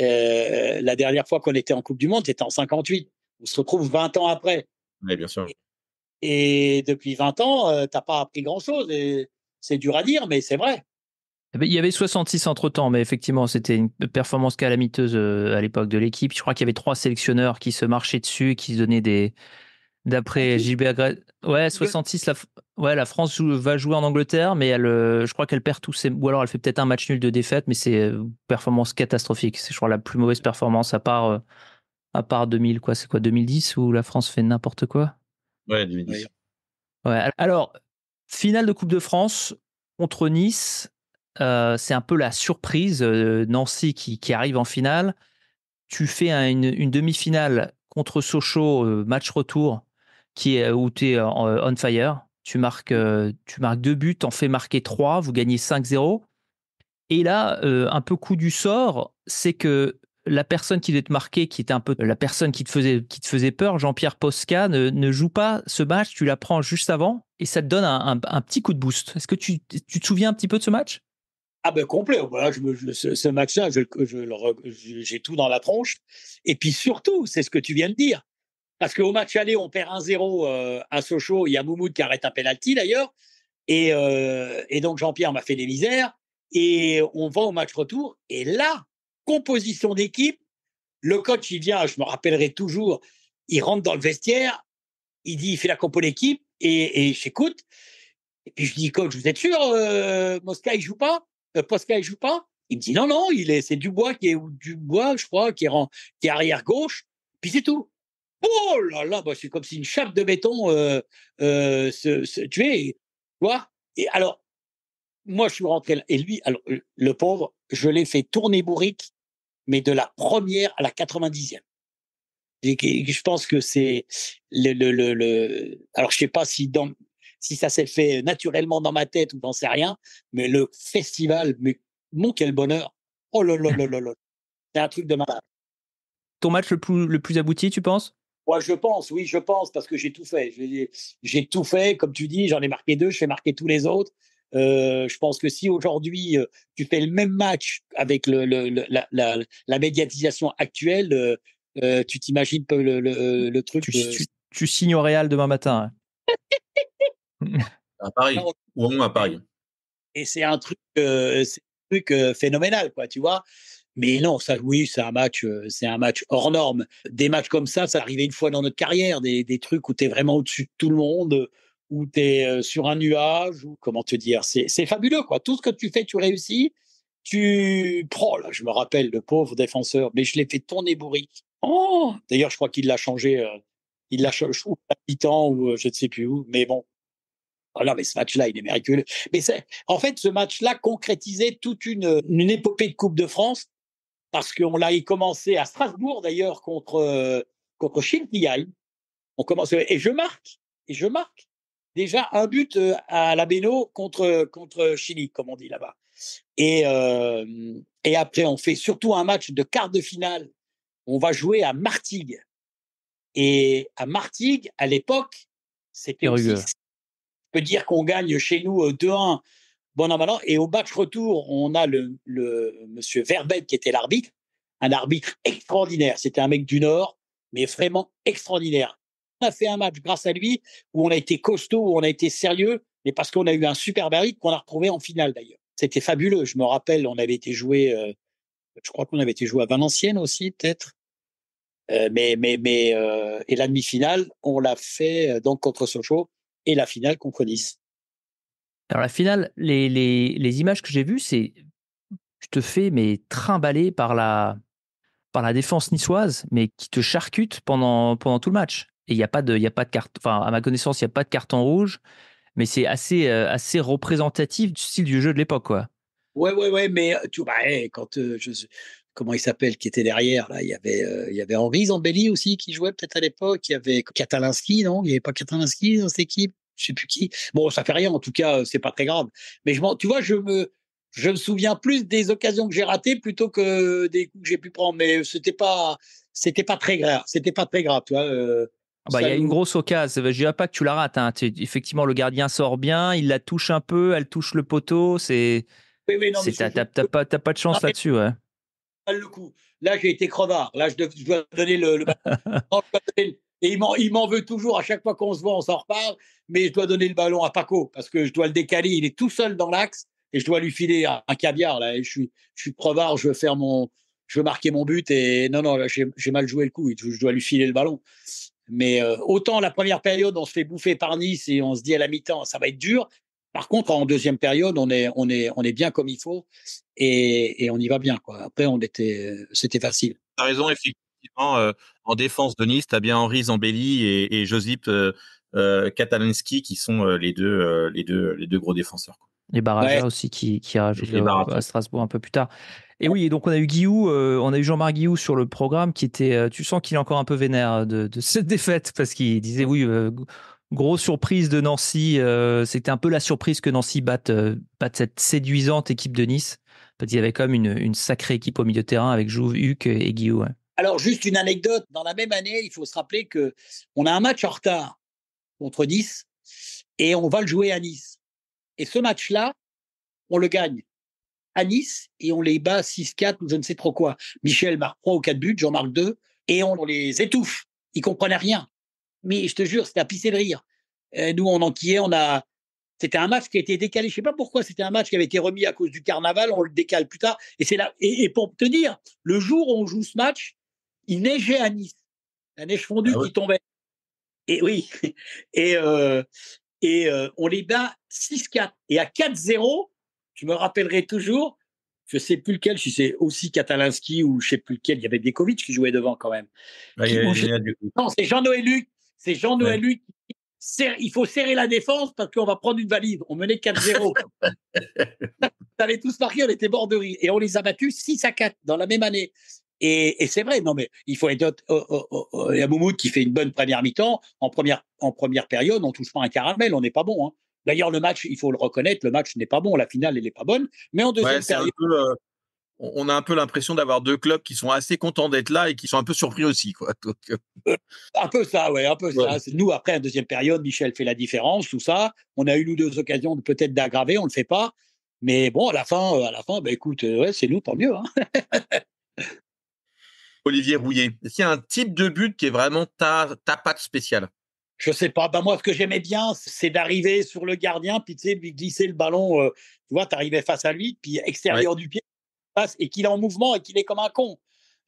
euh, euh, la dernière fois qu'on était en Coupe du Monde, c'était en 58. On se retrouve 20 ans après. Oui, bien sûr. Et, depuis 20 ans, tu euh, t'as pas appris grand-chose. C'est dur à dire, mais c'est vrai. Eh ben, il y avait 66 entre-temps, mais effectivement, c'était une performance calamiteuse à l'époque de l'équipe. Je crois qu'il y avait trois sélectionneurs qui se marchaient dessus, qui se donnaient des, D'après JB Ouais, 66, la, ouais, la France va jouer en Angleterre, mais elle, euh, je crois qu'elle perd tous ses. Ou alors elle fait peut-être un match nul de défaite, mais c'est euh, performance catastrophique. C'est, je crois, la plus mauvaise performance à part, euh, à part 2000, quoi. C'est quoi, 2010 où la France fait n'importe quoi Ouais, 2010. Ouais. Alors, finale de Coupe de France contre Nice. c'est un peu la surprise. Nancy qui, qui, arrive en finale. Tu fais une demi-finale contre Sochaux, match retour qui est euh, où tu es euh, on fire. Tu marques, mmh. euh, tu marques deux buts, en fais marquer trois, vous gagnez 5-0. Et là, un peu coup du sort, c'est que la personne qui devait te marquer, qui était un peu la personne qui te faisait, qui te faisait peur, Jean-Pierre Posca, ne, joue pas ce match, tu la prends juste avant et ça te donne un, petit coup de boost. Est-ce que tu, tu, te souviens un petit peu de ce match ah ben complet, voilà, je, je, ce, match-là, j'ai tout dans la tronche. Et puis surtout, c'est ce que tu viens de dire, parce qu'au match aller, on perd 1-0 euh, à Sochaux. Il y a Moumoud qui arrête un penalty d'ailleurs. Euh, et, donc Jean-Pierre m'a fait des misères. Et on va au match retour. Et là, composition d'équipe, le coach, il vient, je me rappellerai toujours, il rentre dans le vestiaire, il dit, il fait la compo d'équipe, et, j'écoute. Et puis je dis, coach, vous êtes sûr, euh, Mosca, il joue pas euh, il joue pas Il me dit, non, non, il est, c'est Dubois qui est, Dubois, je crois, qui est, qui est arrière gauche, puis c'est tout. Oh là là, bah, c'est comme si une chape de béton euh, euh se, se tuait. vois Et alors, moi, je suis rentré là. Et lui, alors, le pauvre, je l'ai fait tourner bourrique, mais de la première à la 90e. je pense que c'est le, le, le, Alors, je sais pas si dans, si ça s'est fait naturellement dans ma tête ou dans sais rien, mais le festival, mais mon quel bonheur. Oh là là là là là. C'est un truc de malade. Ton match le plus, le plus abouti, tu penses moi, je pense, oui, je pense, parce que j'ai tout fait. J'ai tout fait, comme tu dis, j'en ai marqué deux, je fais marquer tous les autres. Euh, je pense que si aujourd'hui euh, tu fais le même match avec le, la, médiatisation actuelle, euh, tu t'imagines le, truc. Tu, signes au Real demain matin. Hein. à Paris, ou au moins à Paris. Et c'est un truc, truc phénoménal, quoi, tu vois. Mais non, ça, oui, c'est un match, euh, c'est un match hors norme. Des matchs comme ça, ça arrivait une fois dans notre carrière, des, des trucs où tu es vraiment au-dessus de tout le monde, où tu es euh, sur un nuage, ou comment te dire, c'est fabuleux, quoi. Tout ce que tu fais, tu réussis. Tu prends, là, je me rappelle, le pauvre défenseur, mais je l'ai fait tourner bourrique. Oh D'ailleurs, je crois qu'il l'a changé, euh, il l'a changé à mi ou je ne sais plus où, mais bon. Oh mais ce match-là, il est miraculeux. Mais c'est, en fait, ce match-là concrétisait toute une, une épopée de Coupe de France parce qu'on l'a commencé à Strasbourg d'ailleurs contre euh, contre On commence et je marque et je marque déjà un but euh, à la contre contre Chili comme on dit là-bas. Et euh, et après on fait surtout un match de quart de finale. On va jouer à Martigues et à Martigues à l'époque c'était on peut dire qu'on gagne chez nous 2-1 euh, et au match retour, on a le, monsieur Verbet qui était l'arbitre, un arbitre extraordinaire. C'était un mec du Nord, mais vraiment extraordinaire. On a fait un match grâce à lui où on a été costaud, où on a été sérieux, mais parce qu'on a eu un super arbitre qu'on a retrouvé en finale d'ailleurs. C'était fabuleux. Je me rappelle, on avait été joué, euh, je crois qu'on avait été joué à Valenciennes aussi, peut-être. Euh, mais mais mais euh, et la demi-finale, on l'a fait donc contre Sochaux et la finale contre Nice. Alors la finale, les, les, images que j'ai vues, c'est je te fais mais trimballer par la par la défense niçoise, mais qui te charcute pendant pendant tout le match. Et il n'y a pas de de carte, enfin à ma connaissance, il n'y a pas de carton rouge, mais c'est assez euh, assez représentatif du style du jeu de l'époque quoi. Ouais ouais ouais, mais euh, tu bah, eh, quand euh, je comment il s'appelle qui était derrière là il y avait il y avait Henri Zambelli aussi qui jouait peut-être à l'époque il y avait Katalinski non il n'y avait pas Katalinski dans cette équipe je sais plus qui. Bon, ça fait rien en tout cas, euh, c'est pas très grave. Mais je tu vois, je me je me souviens plus des occasions que j'ai ratées plutôt que des coups que j'ai pu prendre. Mais c'était pas c'était pas très grave, c'était pas très grave, tu vois. Euh, ah bah, il y a une grosse occasion. Bah, je dirais pas que tu la rates. Hein. Effectivement, le gardien sort bien, il la touche un peu, elle touche le poteau. C'est, oui, oui, pas, pas, de chance là-dessus. Là, j'ai été crevard. Là, je, dois donner le. Et il m'en veut toujours. À chaque fois qu'on se voit, on s'en reparle. Mais je dois donner le ballon à Paco parce que je dois le décaler. Il est tout seul dans l'axe et je dois lui filer un, caviar. Là. Et je, suis, je suis crevard. Je veux faire mon, je veux marquer mon but. Et non, non, j'ai mal joué le coup. Je dois lui filer le ballon. Mais euh, autant la première période, on se fait bouffer par Nice et on se dit à la mi-temps, ça va être dur. Par contre, en deuxième période, on est, on est, on est bien comme il faut et, et on y va bien. Quoi. Après, on était, c'était facile. T'as raison, effectivement. Euh, en défense de Nice, tu as bien Henri Zambelli et, Josip euh, euh, Katalinski qui sont euh, les, deux, les, deux, les deux gros défenseurs. Quoi. Les aussi qui, qui à Strasbourg un peu plus tard. Et oui, donc on a eu on a eu Jean-Marc Guillou sur le programme qui était. tu sens qu'il est encore un peu vénère de, cette défaite parce qu'il disait oui, grosse surprise de Nancy. C'était un peu la surprise que Nancy batte, cette séduisante équipe de Nice. Parce qu'il y avait quand même une, sacrée équipe au milieu de terrain avec Jouve, Huc et Guillou. Alors, juste une anecdote. Dans la même année, il faut se rappeler que on a un match en retard contre Nice et on va le jouer à Nice. Et ce match-là, on le gagne à Nice et on les bat 6-4 ou je ne sais trop quoi. Michel marque 3 ou 4 buts, Jean marque 2 et on les étouffe. Ils comprenaient rien. Mais je te jure, c'était à pisser de rire. Euh, nous, on enquillait, on a. C'était un match qui a été décalé. Je sais pas pourquoi. C'était un match qui avait été remis à cause du carnaval. On le décale plus tard. Et c'est là. Et, et, pour te dire, le jour où on joue ce match, il neigeait à Nice, la neige fondue ah qui tombait. Et oui, et, euh, et euh, on les bat 6-4. Et à 4-0, je me rappellerai toujours, je ne sais plus lequel, si c'est aussi Katalinski ou je ne sais plus lequel, il y avait Djokovic qui jouait devant quand même. Non, c'est Jean-Noël Luc. C'est Jean-Noël Luc il faut serrer la défense parce qu'on va prendre une valide, On menait 4-0. Vous avez tous marqué, on était borderie Et on les a battus 6 à 4 dans la même année. Et, c'est vrai, non, mais il faut être. Oh, oh, oh, y a qui fait une bonne première mi-temps. En première, en première période, on touche pas un caramel, on n'est pas bon. Hein. D'ailleurs, le match, il faut le reconnaître, le match n'est pas bon. La finale, elle n'est pas bonne. Mais en deuxième période. Euh, on a un peu l'impression d'avoir deux clubs qui sont assez contents d'être là et qui sont un peu surpris aussi. Quoi. Euh, euh, un peu ça, ouais, un peu ça. Nous, après en deuxième période, Michel fait la différence, tout ça. On a une ou deux occasions peut-être d'aggraver, on ne le fait pas. Mais bon, à la fin, à la fin bah, écoute, c'est nous, tant mieux. Hein. Olivier Rouillet Est-ce qu'il y a un type de but qui est vraiment ta, ta patte spéciale je sais pas. Bah, moi, ce que j'aimais bien, c'est d'arriver sur le gardien, puis tu lui glisser le ballon. Euh, tu vois, arrivais face à lui, puis extérieur du pied, et qu'il est en mouvement et qu'il est comme un con.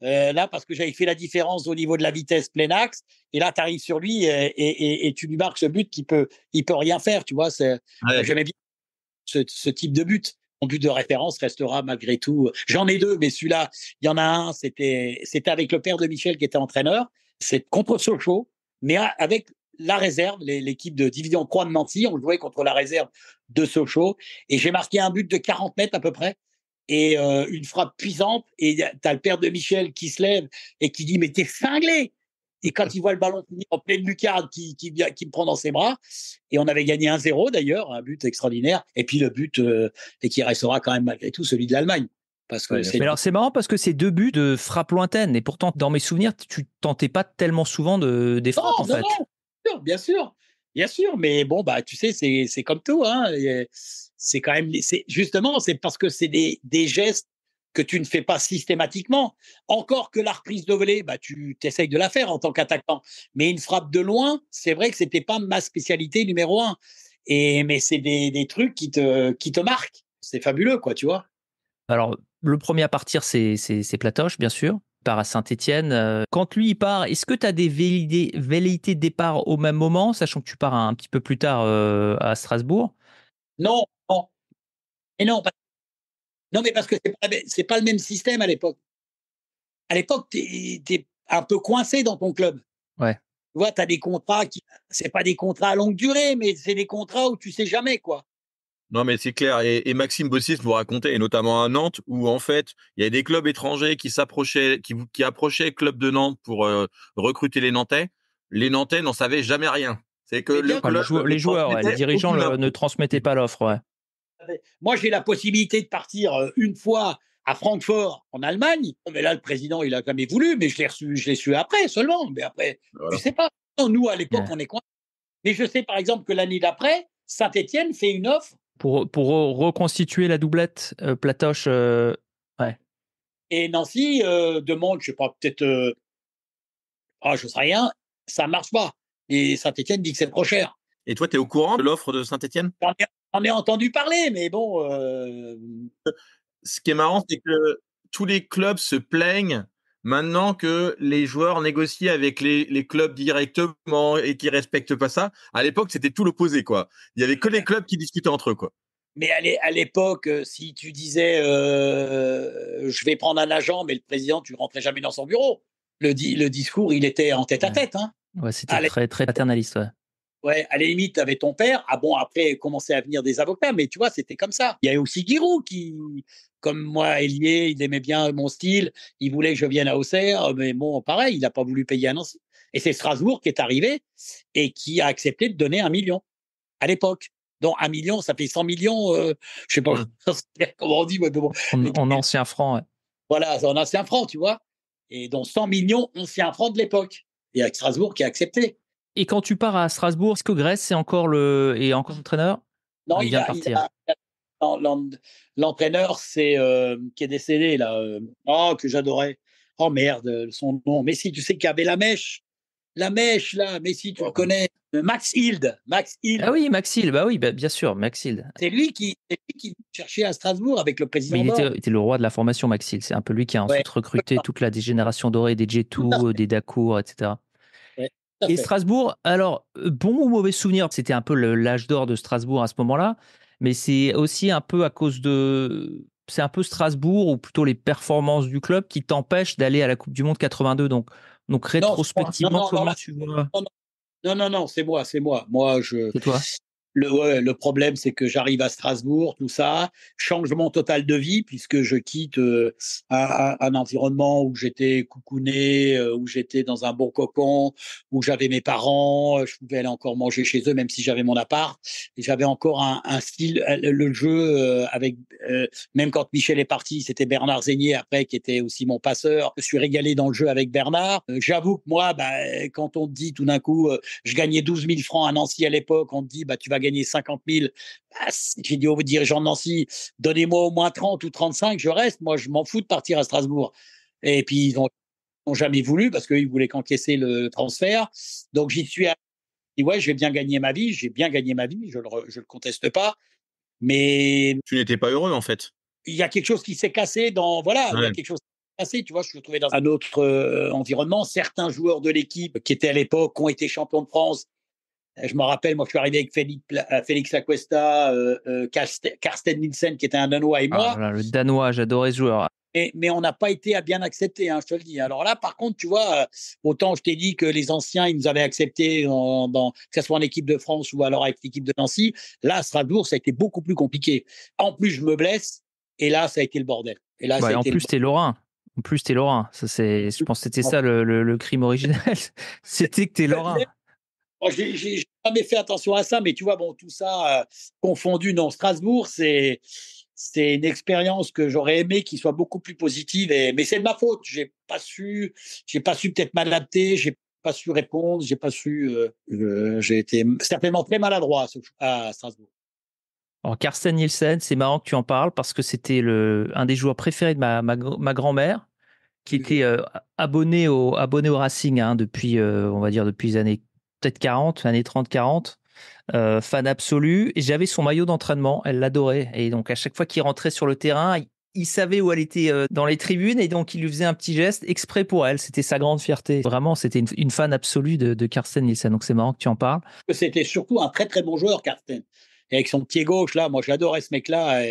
Euh, là, parce que j'avais fait la différence au niveau de la vitesse plein axe, et là, tu arrives sur lui euh, et, tu lui marques ce but qui peut, il peut rien faire, tu vois. J'aimais bien ce, type de but mon but de référence restera malgré tout. Euh, j'en ai deux, mais celui-là, il y en a un, c'était, c'était avec le père de Michel qui était entraîneur. C'est contre Sochaux, mais avec la réserve, l'équipe de Division Croix de Nancy. On jouait contre la réserve de Sochaux. Et j'ai marqué un but de 40 mètres à peu près. Et euh, une frappe puissante. Et tu as le père de Michel qui se lève et qui dit Mais t'es cinglé et quand il voit le ballon finir en pleine lucarne qui, qui, qui, me prend dans ses bras, et on avait gagné 1-0 d'ailleurs, un but extraordinaire, et puis le but, euh, et qui restera quand même malgré tout celui de l'Allemagne. Parce que Mais alors c'est marrant parce que c'est deux buts de frappe lointaine, et pourtant dans mes souvenirs, tu tentais pas tellement souvent de, des frappes en fait. bien sûr, bien sûr, mais bon, bah, tu sais, c'est comme tout. Hein, c'est quand même, justement, c'est parce que c'est des gestes que tu ne fais pas systématiquement. Encore que la reprise de volée, bah, tu t'essayes de la faire en tant qu'attaquant. Mais une frappe de loin, c'est vrai que c'était pas ma spécialité numéro un. Et, mais c'est des, trucs qui te, qui te marquent. C'est fabuleux, quoi, tu vois. Alors, le premier à partir, c'est, c'est, Platoche, bien sûr. Il part à saint étienne euh, Quand lui, il part, est-ce que tu as des velléités, de départ au même moment, sachant que tu pars un, petit peu plus tard euh, à Strasbourg Non, non. Et non, parce non, mais parce que c'est pas, pas le même système à l'époque. À l'époque, tu es, un peu coincé dans ton club. Ouais. Tu vois, tu as des contrats qui. c'est pas des contrats à longue durée, mais c'est des contrats où tu sais jamais, quoi. Non, mais c'est clair. Et, Maxime Bossis vous racontait, et notamment à Nantes, où en fait, il y a des clubs étrangers qui s'approchaient, qui, approchaient le club de Nantes pour euh, recruter les Nantais. Les Nantais n'en savaient jamais rien. C'est que les, joueurs, les dirigeants ne transmettaient pas l'offre. Ouais. Moi, j'ai la possibilité de partir euh, une fois à Francfort, en Allemagne. Mais là, le président, il a jamais voulu, mais je l'ai reçu, je su après seulement. Mais après, je je sais pas. nous, à l'époque, on est coincés. Mais je sais, par exemple, que l'année d'après, Saint-Etienne fait une offre. Pour, pour reconstituer la doublette, euh, Platoche, euh, ouais. Et Nancy demande, je sais pas, peut-être, ah, je sais rien, ça marche pas. Et Saint-Etienne dit que c'est trop cher. Et toi, tu es au courant de l'offre de Saint-Etienne on a entendu parler, mais bon. Euh, ce qui est marrant, c'est que tous les clubs se plaignent maintenant que les joueurs négocient avec les, clubs directement et ne respectent pas ça. À l'époque, c'était tout l'opposé, quoi. Il n'y avait que les clubs qui discutaient entre eux, quoi. Mais à l'époque, euh, si tu disais euh, je vais prendre un agent, mais le président, tu rentrais jamais dans son bureau. Le, discours, il était en tête à tête. Hein. c'était très, très paternaliste. Ouais. Ouais, à la limite, avec ton père. Ah bon, après, commençait à venir des avocats, mais tu vois, c'était comme ça. Il y a aussi Giroud qui, comme moi, Élie, il aimait bien mon style. Il voulait que je vienne à Auxerre, mais bon, pareil, il n'a pas voulu payer à Nancy. Et c'est Strasbourg qui est arrivé et qui a accepté de donner un million à l'époque. Donc, un million, ça fait 100 millions, euh, je sais pas comment on dit. en, ancien franc. Voilà, en ancien franc, tu vois. Et donc, 100 millions anciens francs de l'époque. Et à Strasbourg qui a accepté. Et quand tu pars à Strasbourg, est-ce que Grèce est encore le et encore entraîneur Non, il, vient a, partir. L'entraîneur, c'est euh, qui est décédé là. Euh. Oh, que j'adorais. Oh merde, son nom. Mais si, tu sais qu'il y avait la mèche, la mèche là. Mais si, tu reconnais. connais. Max Hild. Max Hild. Ah oui, Max Hild. Bah oui, bah, bien sûr, Max Hild. C'est lui qui, cherchait à Strasbourg avec le président. Mais il était, le roi de la formation, Max Hild. C'est un peu lui qui a ensuite recruté toute la dégénération dorée, des Jetou, des Dacour, etc. Et Strasbourg, alors, euh, bon ou mauvais souvenir, c'était un peu l'âge d'or de Strasbourg à ce moment-là, mais c'est aussi un peu à cause de. C'est un peu Strasbourg, ou plutôt les performances du club, qui t'empêchent d'aller à la Coupe du Monde 82. Donc, donc rétrospectivement, non, non, non, tu vois Non, non, non, c'est moi, c'est moi. Moi, je. C'est toi le, problème, c'est que j'arrive à Strasbourg, tout ça. Changement total de vie, puisque je quitte euh, un, environnement où j'étais coucouné, euh, où j'étais dans un bon cocon, où j'avais mes parents, euh, je pouvais aller encore manger chez eux, même si j'avais mon appart. Et j'avais encore un, style, le jeu avec, même quand Michel est parti, c'était Bernard Zénier après, qui était aussi mon passeur. Je suis régalé dans le jeu avec Bernard. J'avoue que moi, bah, quand on dit tout d'un coup, je gagnais 12 000 francs à Nancy à l'époque, on te dit, bah, tu vas gagner 50 000, bah, j'ai dit aux dirigeants de Nancy, donnez-moi au moins 30 ou 35, je reste. Moi, je m'en fous de partir à Strasbourg. Et puis, ils n'ont jamais voulu parce qu'ils voulaient qu'encaisser le transfert. Donc j'y suis allé. Et ouais, j'ai bien gagné ma vie, j'ai bien gagné ma vie, je ne le, conteste pas. Mais. Tu n'étais pas heureux en fait. Il y a quelque chose qui s'est cassé dans. Voilà, il y a quelque chose qui s'est cassé. Tu vois, je me trouvé dans un autre euh, environnement. Certains joueurs de l'équipe qui étaient à l'époque, ont été champions de France, je me rappelle, moi, je suis arrivé avec Félix, euh, Félix euh, euh Karsten Nielsen, qui était un Danois et ah, moi. Ah, le Danois, j'adorais ce joueur. Mais, on n'a pas été à bien accepter, hein, je te le dis. Alors là, par contre, tu vois, euh, autant je t'ai dit que les anciens, ils nous avaient acceptés, dans, que ce soit en équipe de France ou alors avec l'équipe de Nancy. Là, à Strasbourg, ça a été beaucoup plus compliqué. En plus, je me blesse, et là, ça a été le bordel. Et là, en, plus, en plus, t'es Lorrain. En plus, t'es Lorrain. Ça, c'est, je pense que c'était ça le, crime original. c'était que t'es Lorrain. Oh, j'ai jamais fait attention à ça, mais tu vois, bon, tout ça euh, confondu, dans Strasbourg, c'est c'est une expérience que j'aurais aimé qu'il soit beaucoup plus positive. Et, mais c'est de ma faute. J'ai pas su, j'ai pas su peut-être m'adapter. J'ai pas su répondre. J'ai pas su. Euh, j'ai été certainement très maladroit à Strasbourg. Alors, Carsten Nielsen, c'est marrant que tu en parles parce que c'était le un des joueurs préférés de ma, ma, grand-mère qui mmh était euh, abonné au abonné au Racing hein, depuis on va dire depuis les années peut-être 40, années 30-40. fan absolu. Et j'avais son maillot d'entraînement, elle l'adorait. Et donc à chaque fois qu'il rentrait sur le terrain, il savait où elle était euh, dans les tribunes et donc il lui faisait un petit geste exprès pour elle. C'était sa grande fierté. Vraiment, c'était une, fan absolue de, de Carsten Nielsen. Donc c'est marrant que tu en parles. C'était surtout un très très bon joueur, Carsten. avec son pied gauche, là, moi j'adorais ce mec-là.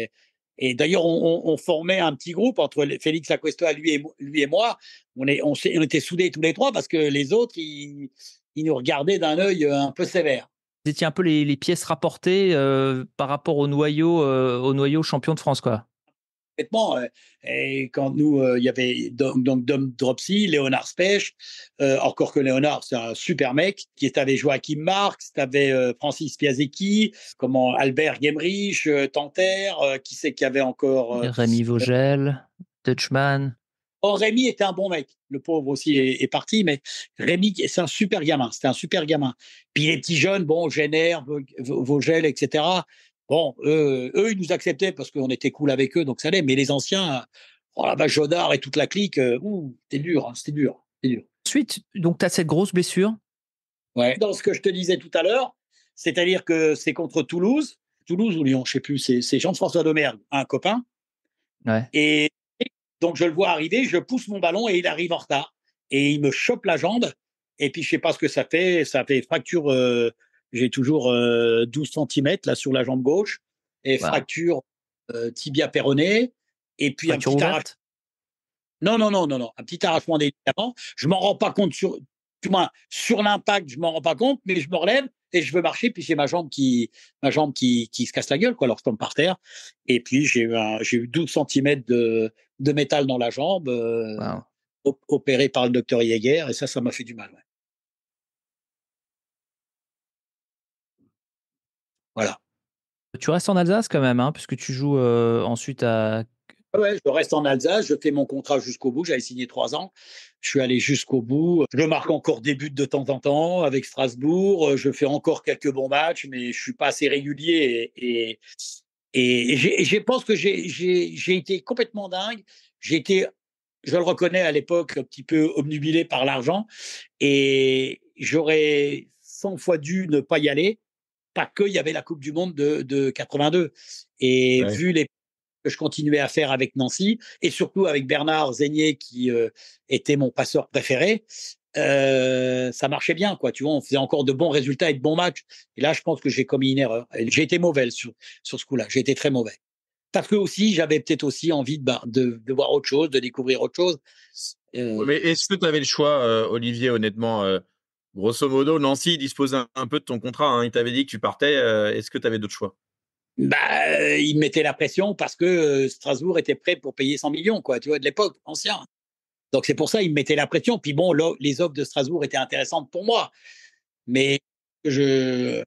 Et, d'ailleurs, on, formait un petit groupe entre Félix Acosta, lui et, lui et moi. On, on, était soudés tous les trois parce que les autres, ils, il nous regardait d'un œil euh, un peu sévère. Vous étiez un peu les, pièces rapportées euh, par rapport au noyau, euh, au noyau champion de France, quoi. Et quand nous, il y avait donc, Dom Dropsy, Léonard Spech, encore que Léonard, c'est un super mec, qui avait Joachim Marx, t'avais Francis Piasecki, comment Albert Gemrich, Tanter, qui c'est qu'il y avait encore Rémi Vogel, Dutchman. Or, Rémi était un bon mec. Le pauvre aussi est, parti, mais Rémi, c'est un super gamin. C'était un super gamin. Puis les petits jeunes, bon, Génère, Vogel, etc. Bon, euh, eux, ils nous acceptaient parce qu'on était cool avec eux, donc ça allait. Mais les anciens, euh, oh là Jodard et toute la clique, euh, ouh, hein, c'était dur, c'était dur, dur. Ensuite, donc, tu as cette grosse blessure. Ouais. Dans ce que je te disais tout à l'heure, c'est-à-dire que c'est contre Toulouse, Toulouse ou Lyon, je sais plus, c'est Jean-François Domergue, un copain. Ouais. Et donc je le vois arriver, je pousse mon ballon et il arrive en retard. Et il me chope la jambe. Et puis je sais pas ce que ça fait. Ça fait fracture. Euh, j'ai toujours 12 euh, cm là sur la jambe gauche et fracture euh, tibia péroné. Et puis un petit arrachement. Non, non, non, non, non. Un petit arrachement des ligaments. Je m'en rends pas compte sur, sur l'impact, je m'en rends pas compte, mais je me relève et je veux marcher, puis j'ai ma jambe qui, ma jambe qui, qui se casse la gueule, quoi, alors je tombe par terre. Et puis j'ai eu, j'ai 12 cm de, de métal dans la jambe, euh, opéré par le docteur Yeager, et ça, ça m'a fait du mal. Voilà. Tu restes en Alsace quand même, hein, puisque tu joues euh, ensuite à Ouais, je reste en Alsace, je fais mon contrat jusqu'au bout. J'avais signé trois ans. Je suis allé jusqu'au bout. Je marque encore des buts de temps en temps avec Strasbourg. Euh, je fais encore quelques bons matchs, mais je suis pas assez régulier. Et, je pense que j'ai été complètement dingue. J'ai été, je le reconnais à l'époque, un petit peu obnubilé par l'argent. Et j'aurais cent fois dû ne pas y aller pas qu'il y avait la Coupe du Monde de, 82. Et vu les que je continuais à faire avec Nancy et surtout avec Bernard Zénier qui euh, était mon passeur préféré. Euh, ça marchait bien, quoi. Tu vois, on faisait encore de bons résultats et de bons matchs. Et là, je pense que j'ai commis une erreur. J'ai été mauvais sur, ce coup-là. J'ai été très mauvais. Parce que aussi, j'avais peut-être aussi envie de, bah, de, voir autre chose, de découvrir autre chose. Euh, mais est-ce que tu avais le choix, Olivier, honnêtement Grosso modo, Nancy disposait un peu de ton contrat. Hein, il t'avait dit que tu partais. Est-ce que tu avais d'autres choix bah, euh, il mettait la pression parce que euh, Strasbourg était prêt pour payer 100 millions, quoi, tu vois, de l'époque, ancien. Donc c'est pour ça il mettait la pression. Puis bon, les offres de Strasbourg étaient intéressantes pour moi, mais je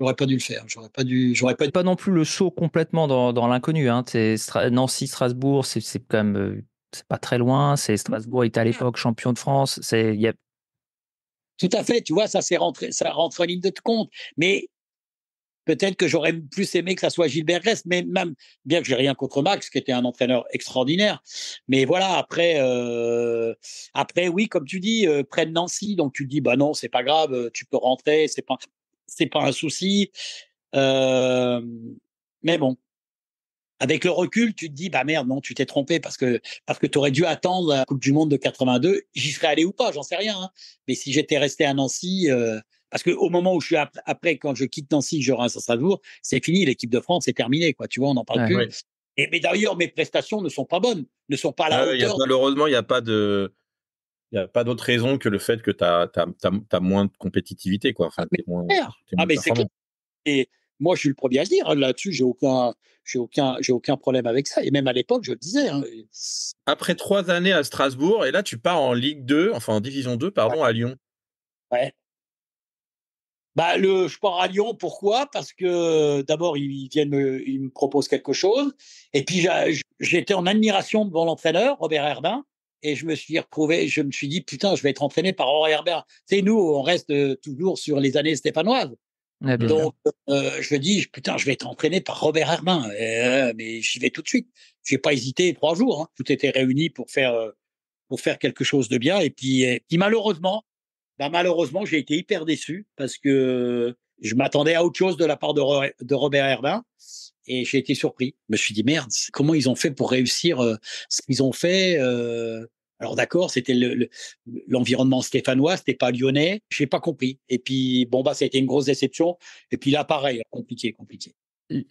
n'aurais pas dû le faire. J'aurais pas dû. J'aurais pas. Pas non plus le saut complètement dans, l'inconnu. Hein. Nancy, Strasbourg, c'est quand même euh, c'est pas très loin. C'est Strasbourg était à l'époque champion de France. C'est tout à fait. Tu vois, ça s'est rentré, ça rentre en ligne de compte. Mais Peut-être que j'aurais plus aimé que ça soit Gilbert Rest, mais même, bien que j'ai rien contre Max, qui était un entraîneur extraordinaire. Mais voilà, après, euh, après, oui, comme tu dis, euh, près de Nancy, donc tu dis, bah non, c'est pas grave, euh, tu peux rentrer, c'est pas, c'est pas un souci. mais bon, avec le recul, tu te dis bah merde, non, tu t'es trompé parce que parce que tu aurais dû attendre la Coupe du monde de 82, j'y serais allé ou pas, j'en sais rien hein. Mais si j'étais resté à Nancy, parce qu'au moment où je suis après, quand je quitte Nancy, je rentre à Strasbourg, c'est fini, l'équipe de France est terminée, quoi. Tu vois, on n'en parle plus. Et, mais d'ailleurs, mes prestations ne sont pas bonnes, ne sont pas à la ah malheureusement, il n'y a pas de. Il a pas d'autre raison que le fait que tu as, as, moins de compétitivité. Quoi. Enfin, ah, mais moins, ah, mais c'est clair. Et moi, je suis le premier à le dire. Hein, là-dessus, j'ai aucun, j'ai aucun, j'ai aucun problème avec ça. Et même à l'époque, je le disais. Hein, après trois années à Strasbourg, et là, tu pars en Ligue 2, enfin en Division 2, pardon, à Lyon. Ouais bah, le, je pars à Lyon, pourquoi Parce que d'abord, ils viennent, me, ils me proposent quelque chose. Et puis, j'étais en admiration devant l'entraîneur, Robert Herbin. Et je me suis retrouvé, je me suis dit, putain, je vais être entraîné par Robert Herbin. C'est nous, on reste euh, toujours sur les années stéphanoises. Donc, euh, je me dis, putain, je vais être entraîné par Robert Herbin. Euh, mais j'y vais tout de suite. J'ai pas hésité trois jours. Hein. Tout était réuni pour faire, pour faire quelque chose de bien. Et puis, et puis malheureusement, bah, malheureusement, j'ai été hyper déçu parce que je m'attendais à autre chose de la part de, Robert Herbin et j'ai été surpris. Je me suis dit merde, comment ils ont fait pour réussir ce qu'ils ont fait Alors d'accord, c'était l'environnement le, ce stéphanois, c'était pas lyonnais, j'ai pas compris. Et puis bon bah ça a été une grosse déception. Et puis là pareil, compliqué, compliqué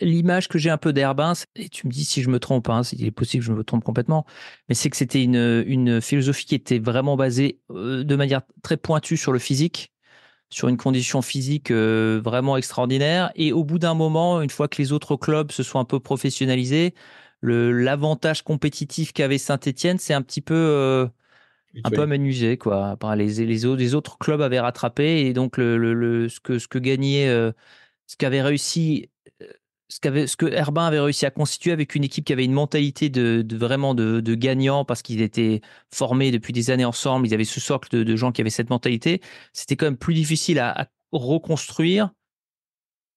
l'image que j'ai un peu d'Herbin, et tu me dis si je me trompe, hein, il est possible que je me trompe complètement, mais c'est que c'était une, une, philosophie qui était vraiment basée euh, de manière très pointue sur le physique, sur une condition physique euh, vraiment extraordinaire. Et au bout d'un moment, une fois que les autres clubs se sont un peu professionnalisés, l'avantage compétitif qu'avait Saint-Etienne, c'est un petit peu. Euh, un peu quoi. Les, les, autres, les autres clubs avaient rattrapé et donc le ce que ce que gagnait ce qu'avait réussi ce, que Herbin avait réussi à constituer avec une équipe qui avait une mentalité de, vraiment de, gagnant parce qu'ils étaient formés depuis des années ensemble, ils avaient ce socle de, gens qui avaient cette mentalité, c'était quand même plus difficile à, reconstruire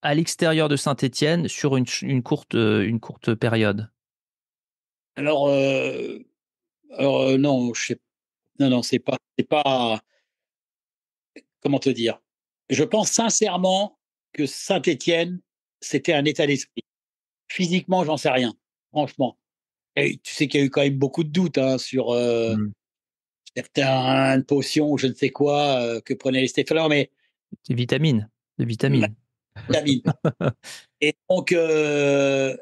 à l'extérieur de Saint-Étienne sur une, euh, courte, période. Alors, euh, euh, non, je sais, non, non, c'est pas, c'est pas, comment te dire. Je pense sincèrement que Saint-Étienne c'était un état d'esprit. Physiquement, j'en sais rien, franchement. Et tu sais qu'il y a eu quand même beaucoup de doutes hein, sur euh, mmh. certaines potions, je ne sais quoi, euh, que prenaient les Stéphanois, mais. Des vitamines, des vitamines. vitamines. Et donc, euh,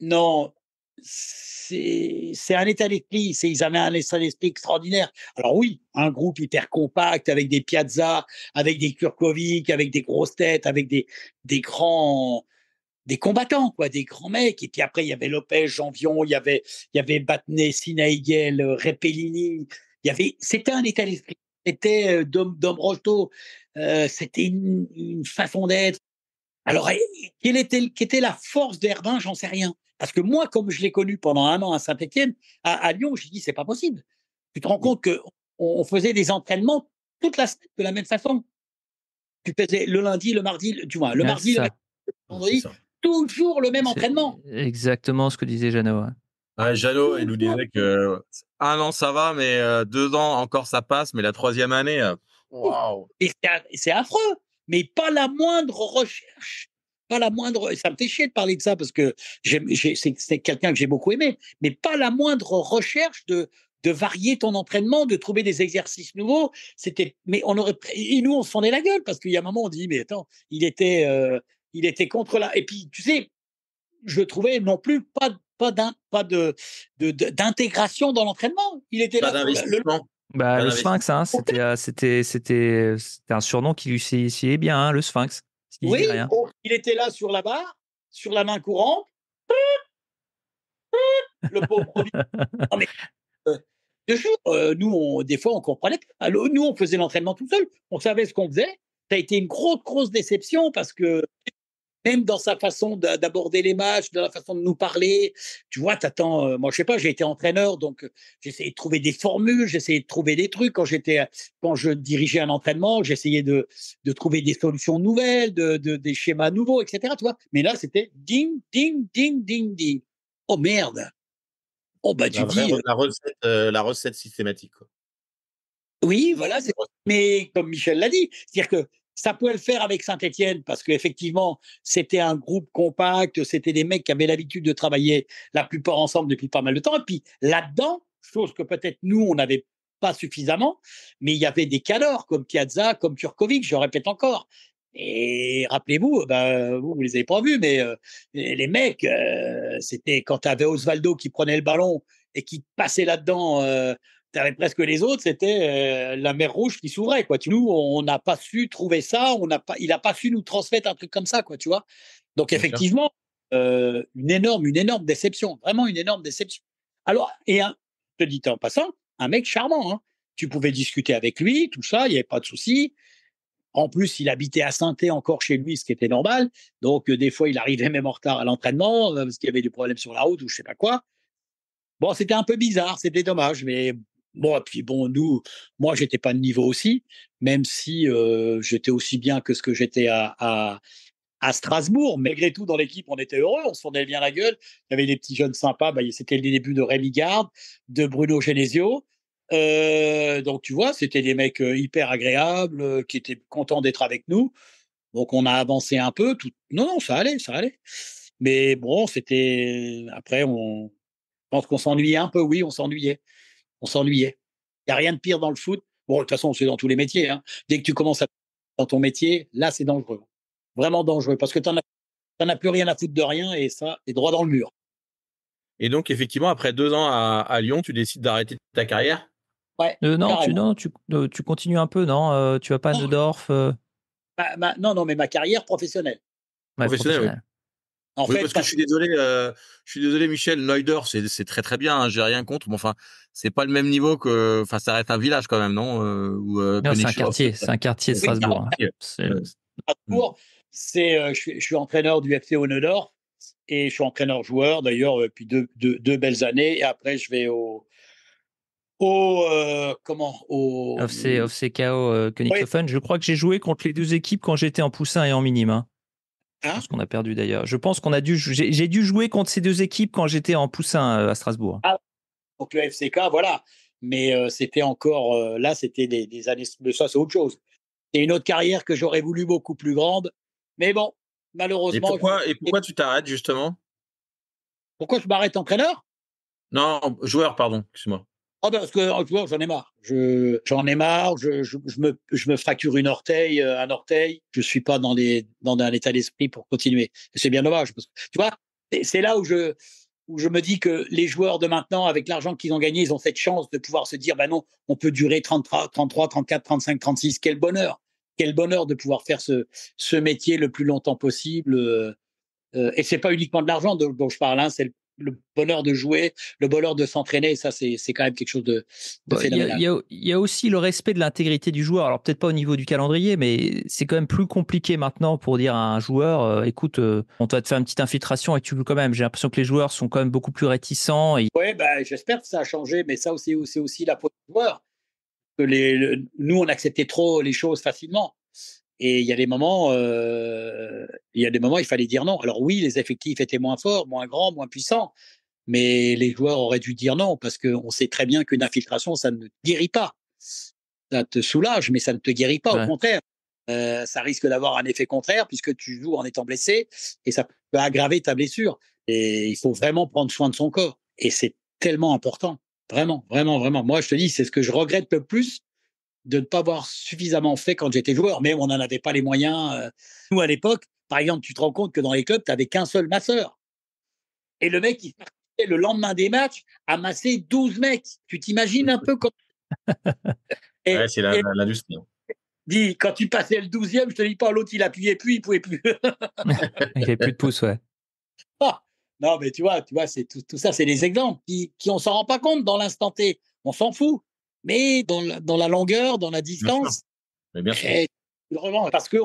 non, c'est un état d'esprit. Ils avaient un état d'esprit extraordinaire. Alors oui, un groupe hyper compact avec des piazzas, avec des Kurkovic, avec des grosses têtes, avec des, grands des combattants, quoi, des grands mecs. Et puis après, il y avait Lopez, Jean il y avait, il y avait Batné, Sinaïgel, euh, Repellini. Il y avait, c'était un état d'esprit. C'était euh, Dom, euh, c'était une façon d'être. Alors, quelle était, était, la force d'Herbin J'en sais rien. Parce que moi, comme je l'ai connu pendant un an à saint étienne à, Lyon, j'ai dit, c'est pas possible. Tu te rends compte qu'on on faisait des entraînements toute la de la même façon. Tu faisais le lundi, le mardi, tu vois, le ah, mardi, le vendredi, toujours le même entraînement. Exactement ce que disait Jeannot. Ah, Jeannot, il nous disait que euh, un an ça va, mais euh, deux ans encore ça passe, mais la troisième année, euh, waouh! C'est affreux! mais pas la moindre recherche, pas la moindre. Ça me fait chier de parler de ça parce que c'est quelqu'un que j'ai beaucoup aimé, mais pas la moindre recherche de de varier ton entraînement, de trouver des exercices nouveaux. C'était, mais on aurait, et nous on se fendait la gueule parce qu'il y a un moment on dit mais attends, il était, euh, il était contre là. Et puis tu sais, je trouvais non plus pas pas de d'intégration dans l'entraînement. Il était pas là, bah, le Sphinx, hein, euh, c'était, un surnom qui lui sied bien, hein, le Sphinx. Il oui, oh, il était là sur la barre, sur la main courante. Le pauvre. non, mais, euh, euh, nous, on, des fois, on comprenait. nous, on faisait l'entraînement tout seul. On savait ce qu'on faisait. Ça a été une grosse, grosse déception parce que même dans sa façon d'aborder les matchs, dans la façon de nous parler. Tu vois, t'attends. Euh, moi, je sais pas. J'ai été entraîneur, donc euh, j'essayais de trouver des formules, j'essayais de trouver des trucs. Quand j'étais, euh, quand je dirigeais un entraînement, j'essayais de, de trouver des solutions nouvelles, de, des schémas nouveaux, etc. Tu vois. Mais là, c'était ding, ding, ding, ding, ding. Oh merde. Oh bah tu la dis. la, recette, la recette systématique. Oui, voilà. Mais comme Michel l'a dit, c'est-à-dire que ça pouvait le faire avec Saint-Etienne parce qu'effectivement, c'était un groupe compact, c'était des mecs qui avaient l'habitude de travailler la plupart ensemble depuis pas mal de temps. Et puis là-dedans, chose que peut-être nous, on n'avait pas suffisamment, mais il y avait des cadors comme Piazza, comme Turkovic, je répète encore. Et rappelez-vous, euh, ben, vous ne les avez pas vus, mais euh, les mecs, euh, c'était quand tu avais Osvaldo qui prenait le ballon et qui passait là-dedans presque les autres, c'était euh, la mer Rouge qui s'ouvrait. Quoi. Nous, on n'a pas su trouver ça, on n'a pas, il n'a pas su nous transmettre un truc comme ça, quoi, tu vois. Donc effectivement, euh, une énorme, une énorme déception, vraiment une énorme déception. Alors, et un, je te dis en passant, un mec charmant. Hein. Tu pouvais discuter avec lui, tout ça, il n'y avait pas de souci. En plus, il habitait à saint encore chez lui, ce qui était normal. Donc, euh, des fois, il arrivait même en retard à l'entraînement parce qu'il y avait des problèmes sur la route ou je sais pas quoi. Bon, c'était un peu bizarre, c'était dommage, mais Bon, et puis bon, nous, moi, j'étais pas de niveau aussi, même si euh, j'étais aussi bien que ce que j'étais à, à, Strasbourg. Malgré tout, dans l'équipe, on était heureux, on se fondait bien la gueule. Il y avait des petits jeunes sympas. Bah, c'était le début de Rémi Garde, de Bruno Genesio. Euh, donc, tu vois, c'était des mecs euh, hyper agréables, qui étaient contents d'être avec nous. Donc, on a avancé un peu. Tout... Non, non, ça allait, ça allait. Mais bon, c'était. Après, on. Je pense qu'on s'ennuyait un peu, oui, on s'ennuyait on s'ennuyait. Il n'y a rien de pire dans le foot. Bon, de toute façon, c'est dans tous les métiers. Hein. Dès que tu commences à dans ton métier, là, c'est dangereux. Vraiment dangereux parce que tu n'en as, plus rien à foutre de rien et ça, est droit dans le mur. Et donc, effectivement, après deux ans à, Lyon, tu décides d'arrêter ta carrière Ouais. Euh, non, tu, non euh, tu, continues un peu, non euh, Tu vas pas à Neudorf bah, bah, Non, non, mais ma carrière professionnelle. professionnelle, professionnelle. En fait, parce que je suis désolé, euh, je suis désolé, Michel Neuder, c'est très très bien, hein, j'ai rien contre. Mais enfin, c'est pas le même niveau que, enfin, ça reste un village quand même, non, euh, euh, non C'est un quartier, c'est un quartier de Strasbourg. Hein. Strasbourg, c'est, je, suis entraîneur du FC Neuder et je suis entraîneur joueur d'ailleurs depuis deux, belles années. Et après, je vais au au comment au FC, KO Je crois que j'ai joué contre les deux équipes quand j'étais en poussin et en minime. Hein. Hein je qu'on a perdu d'ailleurs. Je pense qu'on a dû. J'ai dû jouer contre ces deux équipes quand j'étais en poussin euh, à Strasbourg. Ah, donc le FCK, voilà. Mais euh, c'était encore. Euh, là, c'était des, années. ça, c'est autre chose. C'est une autre carrière que j'aurais voulu beaucoup plus grande. Mais bon, malheureusement. Et pourquoi, et pourquoi tu t'arrêtes justement Pourquoi je m'arrête entraîneur Non, joueur, pardon, excuse-moi. Ah ben parce que vois, j'en ai marre. Je j'en ai marre. Je, je, me je me fracture une orteil, euh, un orteil. Je suis pas dans les dans un état d'esprit pour continuer. C'est bien dommage tu vois, c'est là où je où je me dis que les joueurs de maintenant, avec l'argent qu'ils ont gagné, ils ont cette chance de pouvoir se dire, ben non, on peut durer 33, 33, 34, 35, 36. Quel bonheur, quel bonheur de pouvoir faire ce ce métier le plus longtemps possible. Euh, euh, et c'est pas uniquement de l'argent dont je parle, hein, c'est le le bonheur de jouer, le bonheur de s'entraîner. Ça, c'est quand même quelque chose de, bah, phénoménal. Il y, a, aussi le respect de l'intégrité du joueur. Alors, peut-être pas au niveau du calendrier, mais c'est quand même plus compliqué maintenant pour dire à un joueur euh, écoute, euh, on doit te faire une petite infiltration et tu veux quand même. J'ai l'impression que les joueurs sont quand même beaucoup plus réticents. Oui, bah, j'espère que ça a changé, mais ça, aussi, c'est aussi la peau du joueur. Que les, nous, on acceptait trop les choses facilement. Et il y a des moments, euh, il a des moments, il fallait dire non. Alors oui, les effectifs étaient moins forts, moins grands, moins puissants, mais les joueurs auraient dû dire non parce qu'on sait très bien qu'une infiltration, ça ne guérit pas. Ça te soulage, mais ça ne te guérit pas. Au contraire, euh, ça risque d'avoir un effet contraire puisque tu joues en étant blessé et ça peut aggraver ta blessure. Et il faut vraiment prendre soin de son corps. Et c'est tellement important. Vraiment, vraiment, vraiment. Moi, je te dis, c'est ce que je regrette le plus de ne pas avoir suffisamment fait quand j'étais joueur, mais on n'en avait pas les moyens. Euh, nous, à l'époque, par exemple, tu te rends compte que dans les clubs, tu n'avais qu'un seul masseur. Et le mec, il le lendemain des matchs amasser 12 mecs. Tu t'imagines un peu quand c'est l'industrie. Hein. Dis, quand tu passais le 12e, je te dis pas, l'autre, il appuyait plus, il pouvait plus. il avait plus de pouce, ouais. Ah! non, mais tu vois, tu vois c'est tout, ça, c'est des exemples qui, qui on s'en rend pas compte dans l'instant T. On s'en fout mais dans la, longueur, dans la distance. parce que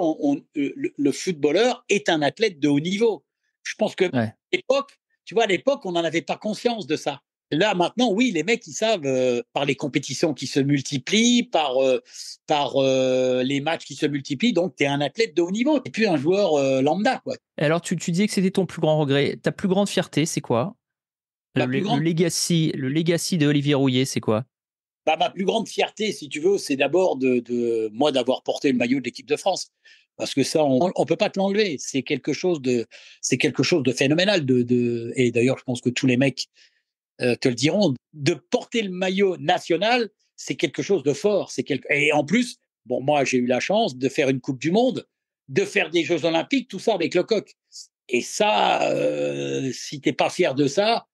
le, footballeur est un athlète de haut niveau. Je pense que l'époque, tu vois, l'époque, on n'en avait pas conscience de ça. Là, maintenant, oui, les mecs, ils savent euh, par les compétitions qui se multiplient, par, euh, par euh, les matchs qui se multiplient. Donc, tu es un athlète de haut niveau. Tu plus un joueur lambda. Quoi. Alors, tu, disais que c'était ton plus grand regret. Ta plus grande fierté, c'est quoi le, legacy, le legacy de Olivier Rouillet, c'est quoi bah, ma plus grande fierté, si tu veux, c'est d'abord de, moi d'avoir porté le maillot de l'équipe de France. Parce que ça, on ne peut pas te l'enlever. C'est quelque chose de, c'est quelque chose de phénoménal. et d'ailleurs, je pense que tous les mecs euh, te le diront. De porter le maillot national, c'est quelque chose de fort. C'est quelque... Et en plus, bon, moi, j'ai eu la chance de faire une Coupe du Monde, de faire des Jeux Olympiques, tout ça avec le coq. Et ça, si euh, si t'es pas fier de ça,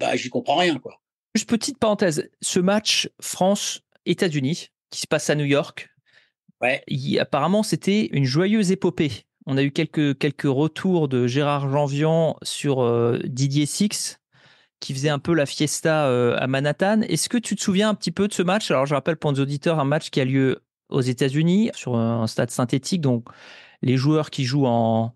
bah, j'y comprends rien, quoi. Juste petite parenthèse, ce match France-États-Unis qui se passe à New York, ouais. apparemment c'était une joyeuse épopée. On a eu quelques, quelques retours de Gérard Janvian sur euh, Didier Six qui faisait un peu la fiesta euh, à Manhattan. Est-ce que tu te souviens un petit peu de ce match Alors je rappelle pour nos auditeurs un match qui a lieu aux États-Unis sur un stade synthétique, donc les joueurs qui jouent en,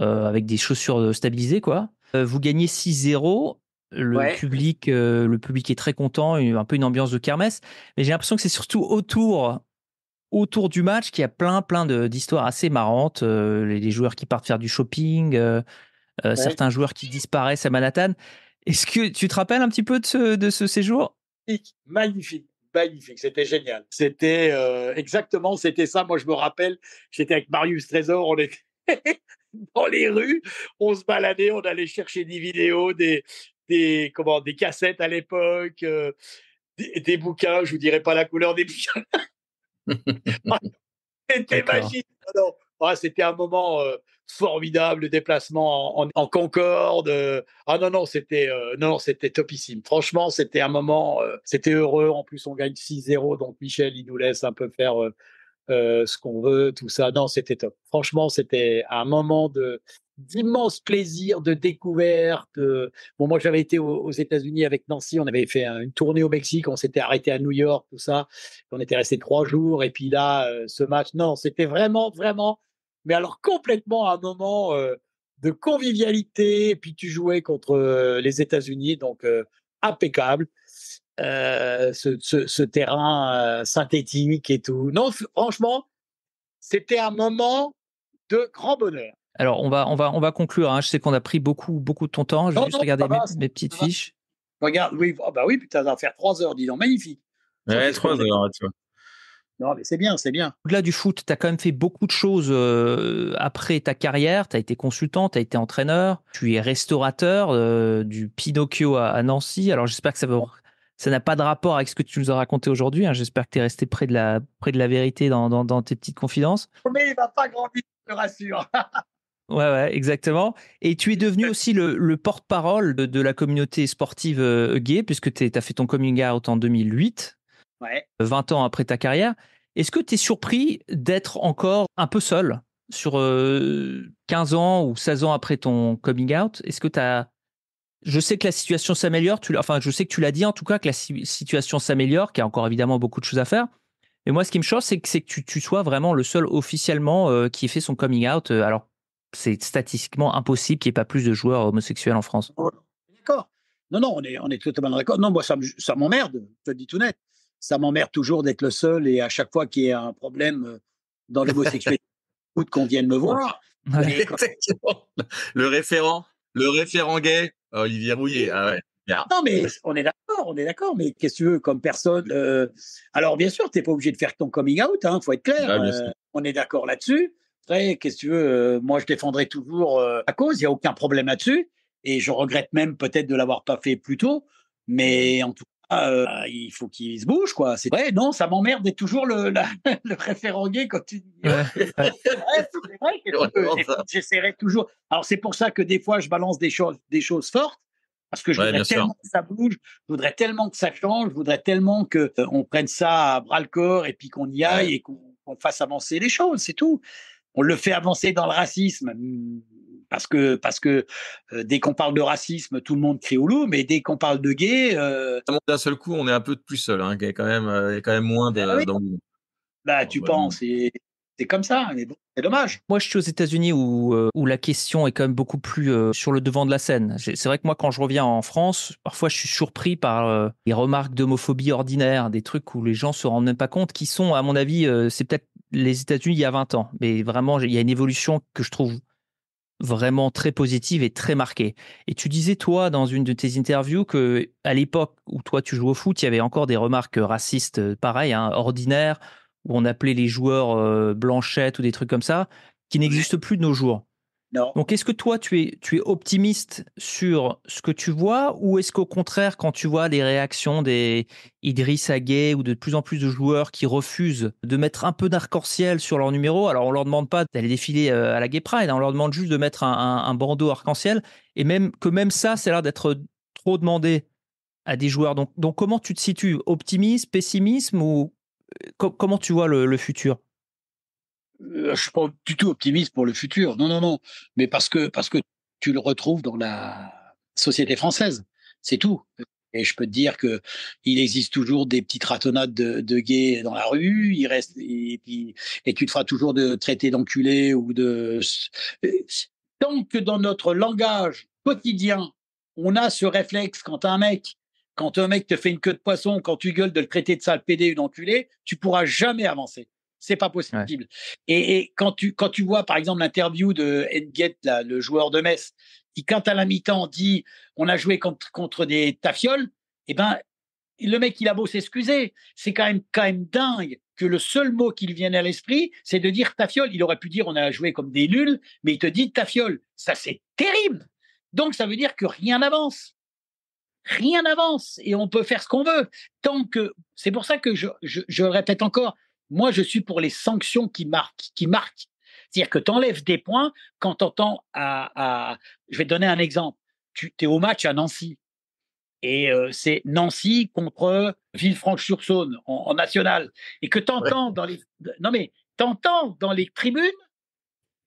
euh, avec des chaussures stabilisées, quoi. vous gagnez 6-0 le, public, euh, le public est très content, un peu une ambiance de kermesse. Mais j'ai l'impression que c'est surtout autour, autour du match qu'il y a plein, plein d'histoires assez marrantes. Euh, les, joueurs qui partent faire du shopping, euh, certains joueurs qui disparaissent à Manhattan. Est-ce que tu te rappelles un petit peu de ce, de ce séjour Magnifique, magnifique, c'était génial. C'était exactement, c'était ça. Moi, je me rappelle, j'étais avec Marius Trésor, on était dans les rues, on se baladait, on allait chercher des vidéos, des, des, des cassettes à l'époque, euh, des, bouquins, je vous dirai pas la couleur des bouquins. Ah, c'était magique. Ah ah, c'était un moment euh, formidable, le déplacement en, en, Concorde. Euh. ah non, non, c'était non, c'était topissime. Franchement, c'était un moment, c'était heureux. En plus, on gagne 6-0, donc Michel, il nous laisse un peu faire ce qu'on veut, tout ça. Non, c'était top. Franchement, c'était un moment de, d'immenses plaisirs de découverte. Euh, bon, moi, j'avais été aux, États-Unis avec Nancy, on avait fait une tournée au Mexique, on s'était arrêté à New York, tout ça. On était resté trois jours, et puis là, euh, ce match, non, c'était vraiment, vraiment, mais alors complètement un moment euh, de convivialité. Et puis tu jouais contre les États-Unis, donc impeccable. ce, terrain synthétique et tout. Non, franchement, c'était un moment de grand bonheur. Alors, on va, on va, on va conclure. Hein. Je sais qu'on a pris beaucoup, beaucoup de ton temps. Je vais juste regarder mes, petites fiches. Regarde, oui, oh, bah oui, putain, ça va faire trois heures, dis donc, magnifique. trois heures, tu vois. Non, mais c'est bien, c'est bien. Au-delà du foot, tu as quand même fait beaucoup de choses euh, après ta carrière. Tu as été consultant, tu as été entraîneur, tu es restaurateur euh, du Pinocchio à, Nancy. Alors, j'espère que ça ça n'a pas de rapport avec ce que tu nous as raconté aujourd'hui. Hein. J'espère que tu es resté près de la, près de la vérité dans, tes petites confidences. Mais il va pas grandir, je te rassure. Ouais, ouais, exactement. Et tu es devenu aussi le, porte-parole de, la communauté sportive euh, gay, puisque tu as fait ton coming out en 2008, ouais. 20 ans après ta carrière. Est-ce que tu es surpris d'être encore un peu seul sur euh, 15 ans ou 16 ans après ton coming out Est-ce que tu as. Je sais que la situation s'améliore, tu enfin, je sais que tu l'as dit en tout cas, que la situation s'améliore, qu'il y a encore évidemment beaucoup de choses à faire. Mais moi, ce qui me choque, c'est que, que tu, sois vraiment le seul officiellement euh, qui ait fait son coming out. Euh, alors, c'est statistiquement impossible qu'il n'y ait pas plus de joueurs homosexuels en France. Oh, d'accord. Non, non, on est, totalement d'accord. Non, moi, ça, m'emmerde, je te dis tout net. Ça m'emmerde toujours d'être le seul et à chaque fois qu'il y a un problème euh, dans l'homosexualité, qu'on vienne me voir. le référent, le référent gay, euh, il vient Ah Non, mais on est d'accord, on est d'accord, mais qu'est-ce que tu veux comme personne euh, Alors, bien sûr, tu n'es pas obligé de faire ton coming out, il hein, faut être clair. Ah, on est d'accord là-dessus. Après, qu'est-ce que tu veux euh, Moi, je défendrai toujours à euh, cause. Il n'y a aucun problème là-dessus. Et je regrette même peut-être de l'avoir pas fait plus tôt. Mais mmh. en tout cas, euh, bah, il faut qu'il se bouge, quoi. C'est vrai, non, ça m'emmerde d'être toujours le, la, le gay quand tu. c'est vrai, J'essaierai toujours. Alors, c'est pour ça que des fois, je balance des choses, des choses fortes. Parce que je voudrais tellement que ça bouge, je voudrais tellement que ça change, je voudrais tellement qu'on on prenne ça à bras le corps et puis qu'on y aille et qu'on fasse avancer les choses, c'est tout on le fait avancer dans le racisme mm, parce que parce que euh, dès qu'on parle de racisme, tout le monde crie au loup, mais dès qu'on parle de gay, euh d'un seul coup, on est un peu plus seul. Hein, euh, il y a quand même, quand même moins ah Bah, tu penses. et c'est comme ça, c'est dommage. Moi, je suis aux États-Unis où, la question est quand même beaucoup plus sur le devant de la scène. C'est vrai que moi, quand je reviens en France, parfois je suis surpris par les remarques d'homophobie ordinaire, des trucs où les gens se rendent même pas compte, qui sont, à mon avis, c'est peut-être les États-Unis il y a 20 ans. Mais vraiment, il y a une évolution que je trouve vraiment très positive et très marquée. Et tu disais, toi, dans une de tes interviews, que à l'époque où toi tu joues au foot, il y avait encore des remarques racistes, euh, pareil, hein, ordinaires, où on appelait les joueurs euh, blanchettes ou des trucs comme ça, qui n'existent plus de nos jours. Donc, est-ce que toi, tu es, optimiste sur ce que tu vois ou est-ce qu'au contraire, quand tu vois les réactions des Idriss Aguet ou de plus en plus de joueurs qui refusent de mettre un peu d'arc-en-ciel sur leur numéro, alors on leur demande pas d'aller défiler euh, à la Gay Pride, hein, on leur demande juste de mettre un, bandeau arc-en-ciel et même que même ça, c'est l'air d'être trop demandé à des joueurs. Donc, comment tu te situes Optimisme, pessimisme ou euh, comment tu vois le futur euh, je suis pas du tout optimiste pour le futur. Non, non, non. Mais parce que parce que tu le retrouves dans la société française, c'est tout. Et je peux te dire que il existe toujours des petites ratonnades de, gays dans la rue. Il reste et, tu te feras toujours de traiter d'enculé ou de tant que dans notre langage quotidien, on a ce réflexe quand un mec quand un mec te fait une queue de poisson, quand tu gueules de le traiter de sale pédé ou d'enculé, tu pourras jamais avancer. C'est pas possible. Et, quand tu quand tu vois par exemple l'interview de Edgett, le joueur de Metz, qui quand à la mi-temps dit on a joué contre contre des tafioles, eh ben le mec il a beau s'excuser, c'est quand même quand même dingue que le seul mot qui lui vienne à l'esprit, c'est de dire tafiole. Il aurait pu dire on a joué comme des lules », mais il te dit tafiole. Ça c'est terrible. Donc ça veut dire que rien n'avance rien n'avance et on peut faire ce qu'on veut. Tant que c'est pour ça que je, je, je, répète encore, moi, je suis pour les sanctions qui marquent, C'est-à-dire que tu enlèves des points quand tu entends à, Je vais te donner un exemple. Tu es au match à Nancy. Et euh, c'est Nancy contre Villefranche-sur-Saône en, national. Et que tu entends dans les. Non, mais t'entends dans les tribunes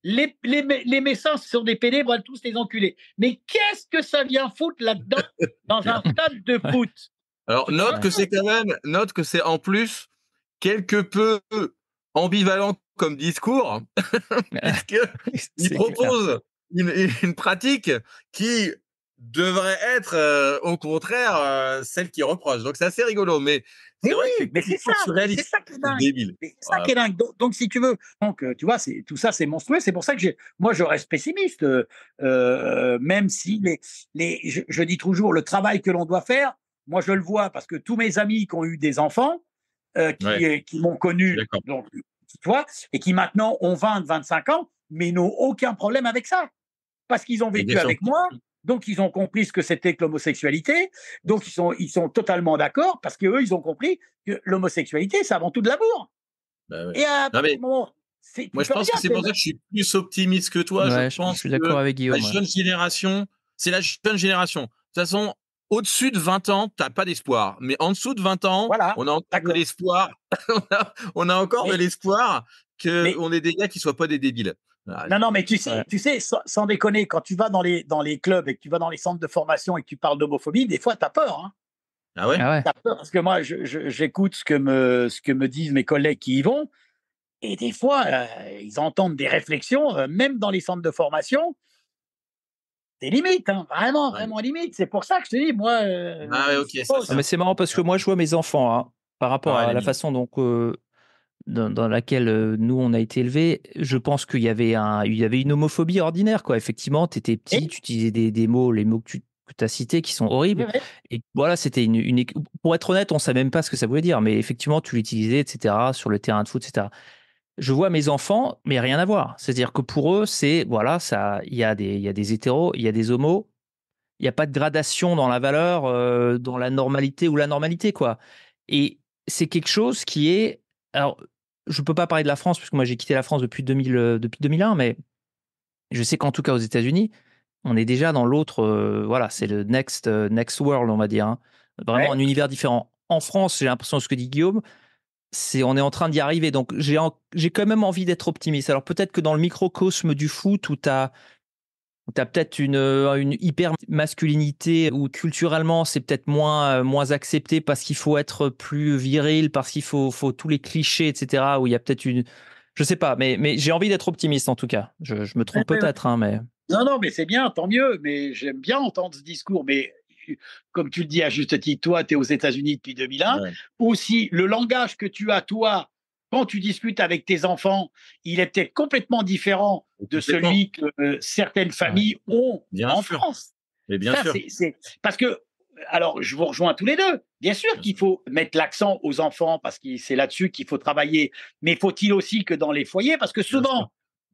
les, les, les sont des pénébres tous les enculés. Mais qu'est-ce que ça vient foutre là-dedans, dans un stade de foot Alors, note que c'est quand même, note que c'est en plus quelque peu ambivalent comme discours, ah, qu'il propose Une, pratique qui devrait être euh, au contraire euh, celle qui reproche. Donc c'est assez rigolo, mais c'est c'est ça, qui est dingue. C'est dingue. Donc, si tu veux, donc euh, tu vois, c'est tout ça, c'est monstrueux. C'est pour ça que j'ai, moi, je reste pessimiste, même si les, je dis toujours le travail que l'on doit faire. Moi, je le vois parce que tous mes amis qui ont eu des enfants, euh, qui, m'ont euh, connu, donc, et qui maintenant ont 20, 25 ans, mais n'ont aucun problème avec ça. Parce qu'ils ont vécu avec moi, donc ils ont compris ce que c'était que l'homosexualité, donc ils sont, ils sont totalement d'accord, parce qu'eux, ils ont compris que l'homosexualité, c'est avant tout de l'amour. Bah et à moment, Moi, je pense que c'est pour ça que je suis plus optimiste que toi. je, je, suis d'accord avec Guillaume. La jeune génération, c'est la jeune génération. De toute façon, au-dessus de 20 ans, tu t'as pas d'espoir. Mais en dessous de 20 ans, on a encore de l'espoir. on, a, encore de l'espoir qu'on ait des gars qui soient pas des débiles. Ah, non, non, mais tu sais, tu sais sans, déconner, quand tu vas dans les, dans les clubs et que tu vas dans les centres de formation et que tu parles d'homophobie, des fois, tu as peur. Hein. Ah ouais, ah As peur Parce que moi, j'écoute ce, que me, ce que me disent mes collègues qui y vont. Et des fois, euh, ils entendent des réflexions, euh, même dans les centres de formation, des limites, hein, vraiment, vraiment limites. C'est pour ça que je te dis, moi. Euh, ah, ok. Ah, mais c'est marrant parce que moi, je vois mes enfants hein, par rapport à, la façon donc. Euh, dans, dans, laquelle euh, nous on a été élevés, je pense qu'il y avait un, il y avait une homophobie ordinaire quoi. Effectivement, tu étais petit, tu utilisais des, des, mots, les mots que tu as cités qui sont horribles. Et voilà, c'était une, une, pour être honnête, on savait même pas ce que ça voulait dire, mais effectivement, tu l'utilisais, etc. Sur le terrain de foot, etc je vois mes enfants, mais rien à voir. C'est-à-dire que pour eux, c'est voilà, ça, il y a des, y a des hétéros, il y a des homos, il n'y a pas de gradation dans la valeur, euh, dans la normalité ou la normalité, quoi. Et c'est quelque chose qui est, alors, je peux pas parler de la France puisque moi j'ai quitté la France depuis 2000, euh, depuis 2001, mais je sais qu'en tout cas aux États-Unis, on est déjà dans l'autre, euh, voilà, c'est le next next world, on va dire, hein. vraiment un univers différent. En France, j'ai l'impression de ce que dit Guillaume, c'est on est en train d'y arriver. Donc j'ai j'ai quand même envie d'être optimiste. Alors peut-être que dans le microcosme du foot où tu as T'as peut-être une, euh, une hyper masculinité où culturellement c'est peut-être moins, euh, moins accepté parce qu'il faut être plus viril, parce qu'il faut, faut tous les clichés, etc. Où il y a peut-être une. Je sais pas, mais, mais j'ai envie d'être optimiste en tout cas. Je, me trompe peut-être, hein, mais. Non, non, mais c'est bien, tant mieux. Mais j'aime bien entendre ce discours. Mais comme tu le dis à juste titre, toi, tu es aux États-Unis depuis 2001, Aussi, le langage que tu as, toi, quand tu discutes avec tes enfants, il est peut-être complètement différent oh, de celui que euh, certaines familles ont en France. bien sûr. Parce que, alors, je vous rejoins tous les deux. Bien sûr qu'il faut mettre l'accent aux enfants parce que c'est là-dessus qu'il faut travailler. Mais faut-il aussi que dans les foyers, parce que souvent,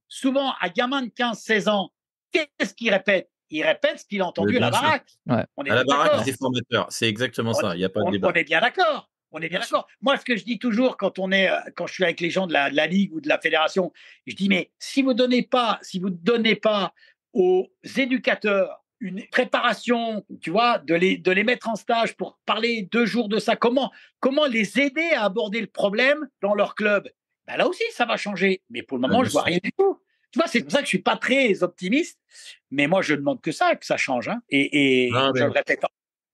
souvent, à gamin de 15, 16 ans, qu'est-ce qu'il répète il répète ce qu'il a entendu à la baraque. On à la baraque des formateurs, c'est exactement ça. Il n'y a pas de débat. On est bien d'accord. On est bien d'accord. Moi, ce que je dis toujours quand on est, euh, quand je suis avec les gens de la, ligue ou de la fédération, je dis mais si vous donnez pas, si vous donnez pas aux éducateurs une préparation, tu vois, de les, de les mettre en stage pour parler deux jours de ça, comment, comment les aider à aborder le problème dans leur club ben là aussi, ça va changer. Mais pour le ah, moment, je je vois rien du tout. Tu vois, c'est pour ça que je suis pas très optimiste, mais moi, je demande que ça, que ça change. Hein. Et, et ah, ben je, le répète,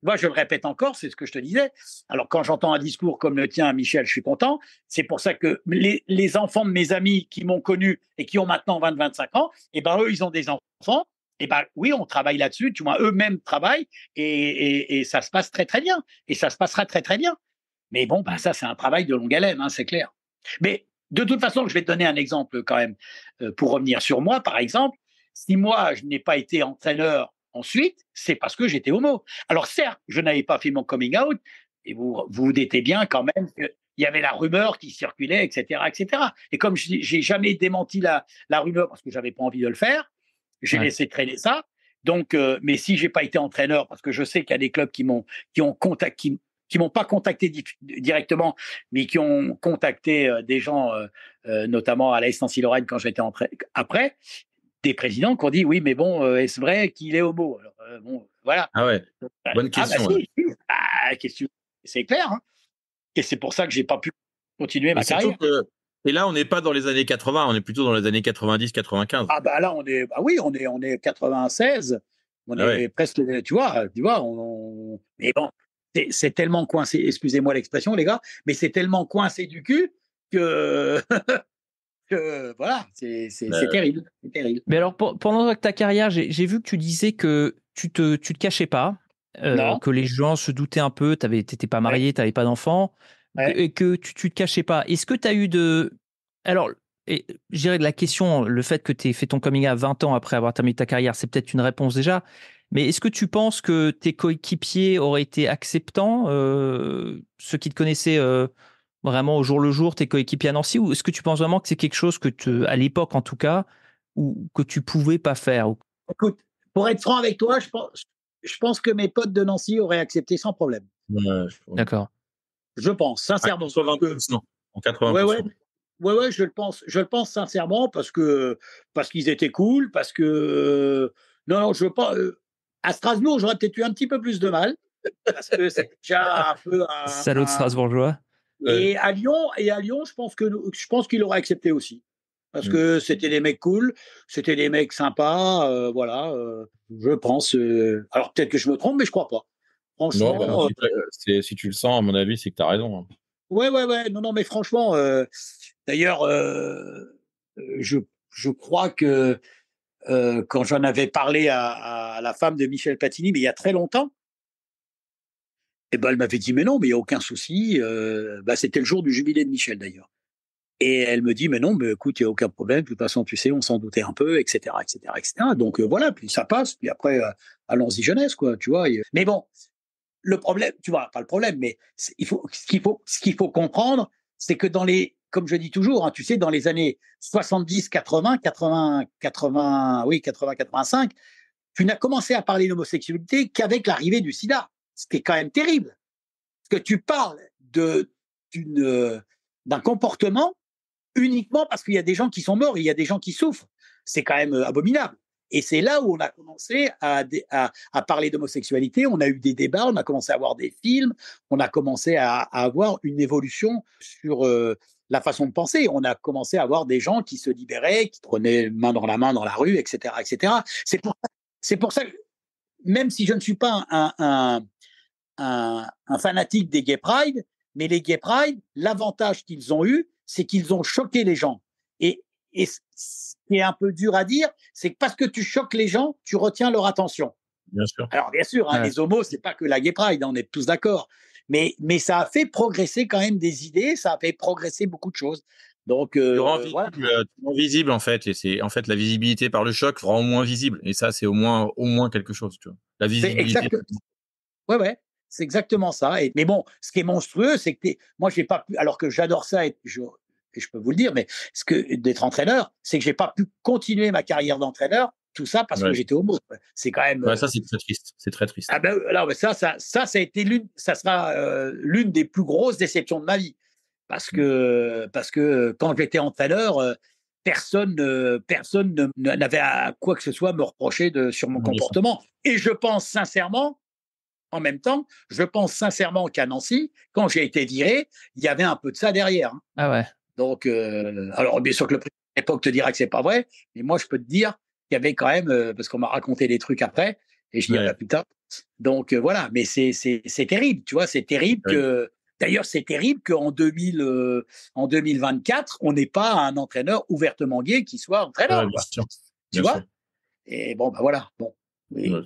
moi, je le répète encore, c'est ce que je te disais. Alors, quand j'entends un discours comme le tien, Michel, je suis content. C'est pour ça que les, les, enfants de mes amis qui m'ont connu et qui ont maintenant 20-25 ans, eh ben, eux, ils ont des enfants. Eh ben, oui, on travaille là-dessus. Tu vois, eux-mêmes travaillent et, et, et, ça se passe très, très bien. Et ça se passera très, très bien. Mais bon, ben, ça, c'est un travail de longue haleine, hein, c'est clair. Mais de toute façon, je vais donner un exemple quand même euh, pour revenir sur moi, par exemple. Si moi, je n'ai pas été entraîneur ensuite, c'est parce que j'étais homo. Alors certes, je n'avais pas fait mon coming out, et vous vous, vous bien quand même Il y avait la rumeur qui circulait, etc. etc. Et comme j'ai jamais démenti la, rumeur parce que j'avais pas envie de le faire, j'ai laissé traîner ça. Donc, euh, mais si j'ai pas été entraîneur, parce que je sais qu'il y a des clubs qui m'ont, qui ont contact, qui m'ont pas contacté directement, mais qui ont contacté euh, des gens, euh, euh, notamment à la Nancy-Lorraine quand j'étais après, des présidents qui ont dit oui, mais bon, est-ce vrai qu'il est homo bon, voilà. Ah ouais. Bonne ah, bah question. Ah, C'est clair. Hein. Et c'est pour ça que j'ai pas pu continuer ma carrière. Et là, on n'est pas dans les années 80, on est plutôt dans les années 90-95. Ah bah là, on est, Ah oui, on est, on est 96. On ah est presque, tu vois, tu vois, on... mais bon, c'est tellement coincé, excusez-moi l'expression, les gars, mais c'est tellement coincé du cul que. que voilà, bah, c'est terrible, Mais alors, pendant ta carrière, j'ai vu que tu disais que tu te, tu te cachais pas, euh, que les gens se doutaient un peu, tu n'étais pas marié, tu n'avais pas d'enfant, et que tu, tu te cachais pas. Est-ce que tu as eu de. Alors, j'irai de la question, le fait que tu aies fait ton coming à 20 ans après avoir terminé ta carrière, c'est peut-être une réponse déjà, mais est-ce que tu penses que tes coéquipiers auraient été acceptants, euh, ceux qui te connaissaient euh, vraiment au jour le jour, tes coéquipiers à Nancy, ou est-ce que tu penses vraiment que c'est quelque chose que, tu, à l'époque en tout cas, ou que tu pouvais pas faire Écoute, pour être franc avec toi, je pense, que mes potes de Nancy auraient accepté sans problème. D'accord. Je pense, sincèrement. En non. En 80%. Ouais, ouais. je le pense, je le pense sincèrement parce que parce qu'ils étaient cool, parce que euh, non, non, je veux pas. À Strasbourg, j'aurais peut-être eu un petit peu plus de mal, parce que c'est déjà un peu un. Salaud de Strasbourgeois. Et à Lyon, et à Lyon, je pense que je pense qu'il aurait accepté aussi, parce mm. que c'était des mecs cool, c'était des mecs sympas, euh, voilà. Euh, je pense. Euh, alors peut-être que je me trompe, mais je crois pas. Franchement, bah, si, tu le sens, à mon avis, c'est que tu as raison. Hein. Ouais, ouais, ouais. Non, non, mais franchement, d'ailleurs, je, je crois que euh, quand j'en avais parlé à, la femme de Michel Patini, mais il y a très longtemps. Et eh ben, elle m'avait dit, mais non, mais il n'y a aucun souci. Euh, bah, c'était le jour du jubilé de Michel, d'ailleurs. Et elle me dit, mais non, mais écoute, il n'y a aucun problème. De toute façon, tu sais, on s'en doutait un peu, etc., etc., etc. Donc euh, voilà, puis ça passe. Puis après, allons-y jeunesse, quoi, tu vois. Mais bon, le problème, tu vois, pas le problème, mais il faut, ce qu'il faut, ce qu'il faut comprendre, c'est que dans les, comme je dis toujours, hein, tu sais, dans les années 70, 80, 80, 80, oui, 80, 85, tu n'as commencé à parler d'homosexualité qu'avec l'arrivée du sida, ce qui est quand même terrible. Parce que tu parles d'un comportement uniquement parce qu'il y a des gens qui sont morts, il y a des gens qui souffrent. C'est quand même euh, abominable. Et c'est là où on a commencé à, à, parler d'homosexualité, on a eu des débats, on a commencé à voir des films, on a commencé à, avoir une évolution sur euh, la façon de penser. On a commencé à avoir des gens qui se libéraient, qui prenaient main dans la main dans la rue, etc. etc. C'est pour, pour, ça que, même si je ne suis pas un, un, fanatique des gay pride, mais les gay pride, l'avantage qu'ils ont eu, c'est qu'ils ont choqué les gens. Et, et, ce qui est un peu dur à dire, c'est que parce que tu choques les gens, tu retiens leur attention. Bien sûr. Alors bien sûr, hein, les homos, c'est pas que la gay pride, hein, on est tous d'accord. Mais, mais ça a fait progresser quand même des idées, ça a fait progresser beaucoup de choses. Donc, euh, tu, rends visible, euh, visible, en fait, et c'est en fait la visibilité par le choc rend au moins visible, et ça c'est au moins au moins quelque chose, tu vois. La visibilité. Exact... Ouais ouais, c'est exactement ça. Et, mais bon, ce qui est monstrueux, c'est que moi j'ai pas pu, alors que j'adore ça, et je, et je peux vous le dire, mais ce que d'être entraîneur, c'est que j'ai pas pu continuer ma carrière d'entraîneur. Tout ça parce que j'étais homo. C'est quand même. Euh, ça c'est très triste. C'est très triste. Ah ben, euh, alors, ça, ça, ça, ça a été l'une, ça sera euh, l'une des plus grosses déceptions de ma vie, parce mmh. que parce que quand j'étais entraîneur, personne, personne n'avait à quoi que ce soit me reprocher de sur mon comportement. Et je pense sincèrement en même temps, je pense sincèrement qu'à Nancy, quand j'ai été viré, il y avait un peu de ça derrière. Hein. Ah ouais. Donc, euh, alors bien sûr que le président de l'époque te dira que c'est pas vrai, mais moi je peux te dire qu'il y avait quand même, euh, parce qu'on m'a raconté des trucs après, et je ouais. dis ah, putain. Donc euh, voilà, mais c'est c'est terrible, tu vois, c'est terrible que. D'ailleurs, c'est terrible qu'en 2000, en 2024, on n'ait pas un entraîneur ouvertement gay qui soit entraîneur. Tu vois Et bon, bah voilà. Bon.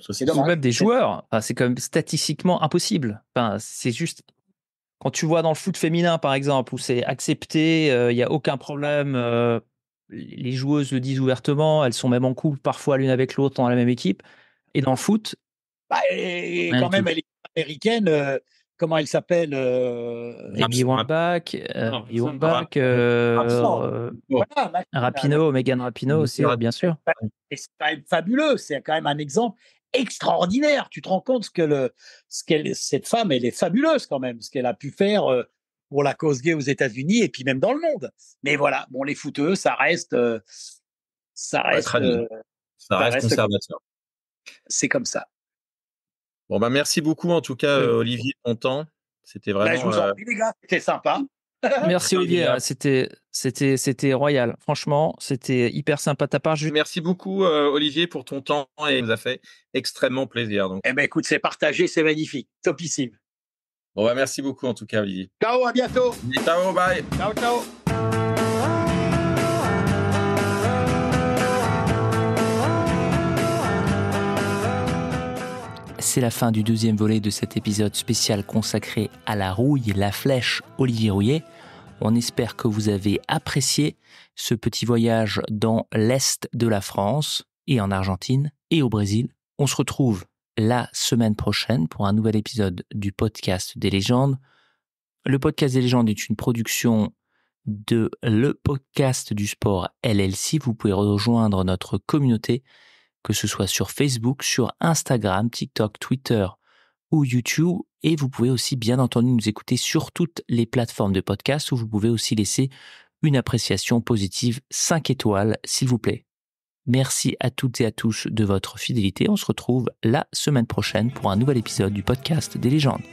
sont c'est même des joueurs. c'est quand même statistiquement impossible. Enfin, c'est juste quand tu vois dans le foot féminin, par exemple, où c'est accepté, il euh, n'y a aucun problème, euh, les joueuses le disent ouvertement, elles sont même en couple parfois l'une avec l'autre dans la même équipe. Et dans le foot. Bah, et, quand même, elle est américaine. Euh, comment elle s'appelle Abby Wambach, Rapinoe, Megan Rapinoe mm. aussi, bien sûr. Bah, c'est quand même fabuleux, c'est quand même un exemple extraordinaire. Tu te rends compte que ce qu'elle, cette femme, elle est fabuleuse quand même, ce qu'elle a pu faire euh, pour la cause gay aux États-Unis et puis même dans le monde. Mais voilà, bon, les fouteux, ça reste, euh, euh, ça reste, ça reste, conservateur. C'est comme ça. Bon bah merci beaucoup en tout cas, Olivier, ton C'était bah, vraiment. c'était sympa. Merci Olivier, c'était royal. Franchement, c'était hyper sympa ta part. Merci beaucoup euh, Olivier pour ton temps et ça nous a fait extrêmement plaisir. Donc. Eh ben écoute, c'est partagé, c'est magnifique, topissime. Bon bah merci beaucoup en tout cas Olivier. Ciao, à bientôt. ciao, bye. Ciao, ciao. C'est la fin du deuxième volet de cet épisode spécial consacré à la rouille, la flèche Olivier Rouillet. On espère que vous avez apprécié ce petit voyage dans l'Est de la France et en Argentine et au Brésil. On se retrouve la semaine prochaine pour un nouvel épisode du podcast des légendes. Le podcast des légendes est une production de le podcast du sport LLC. Vous pouvez rejoindre notre communauté, que ce soit sur Facebook, sur Instagram, TikTok, Twitter ou YouTube. Et vous pouvez aussi, bien entendu, nous écouter sur toutes les plateformes de podcast où vous pouvez aussi laisser une appréciation positive 5 étoiles, s'il vous plaît. Merci à toutes et à tous de votre fidélité. On se retrouve la semaine prochaine pour un nouvel épisode du podcast des légendes.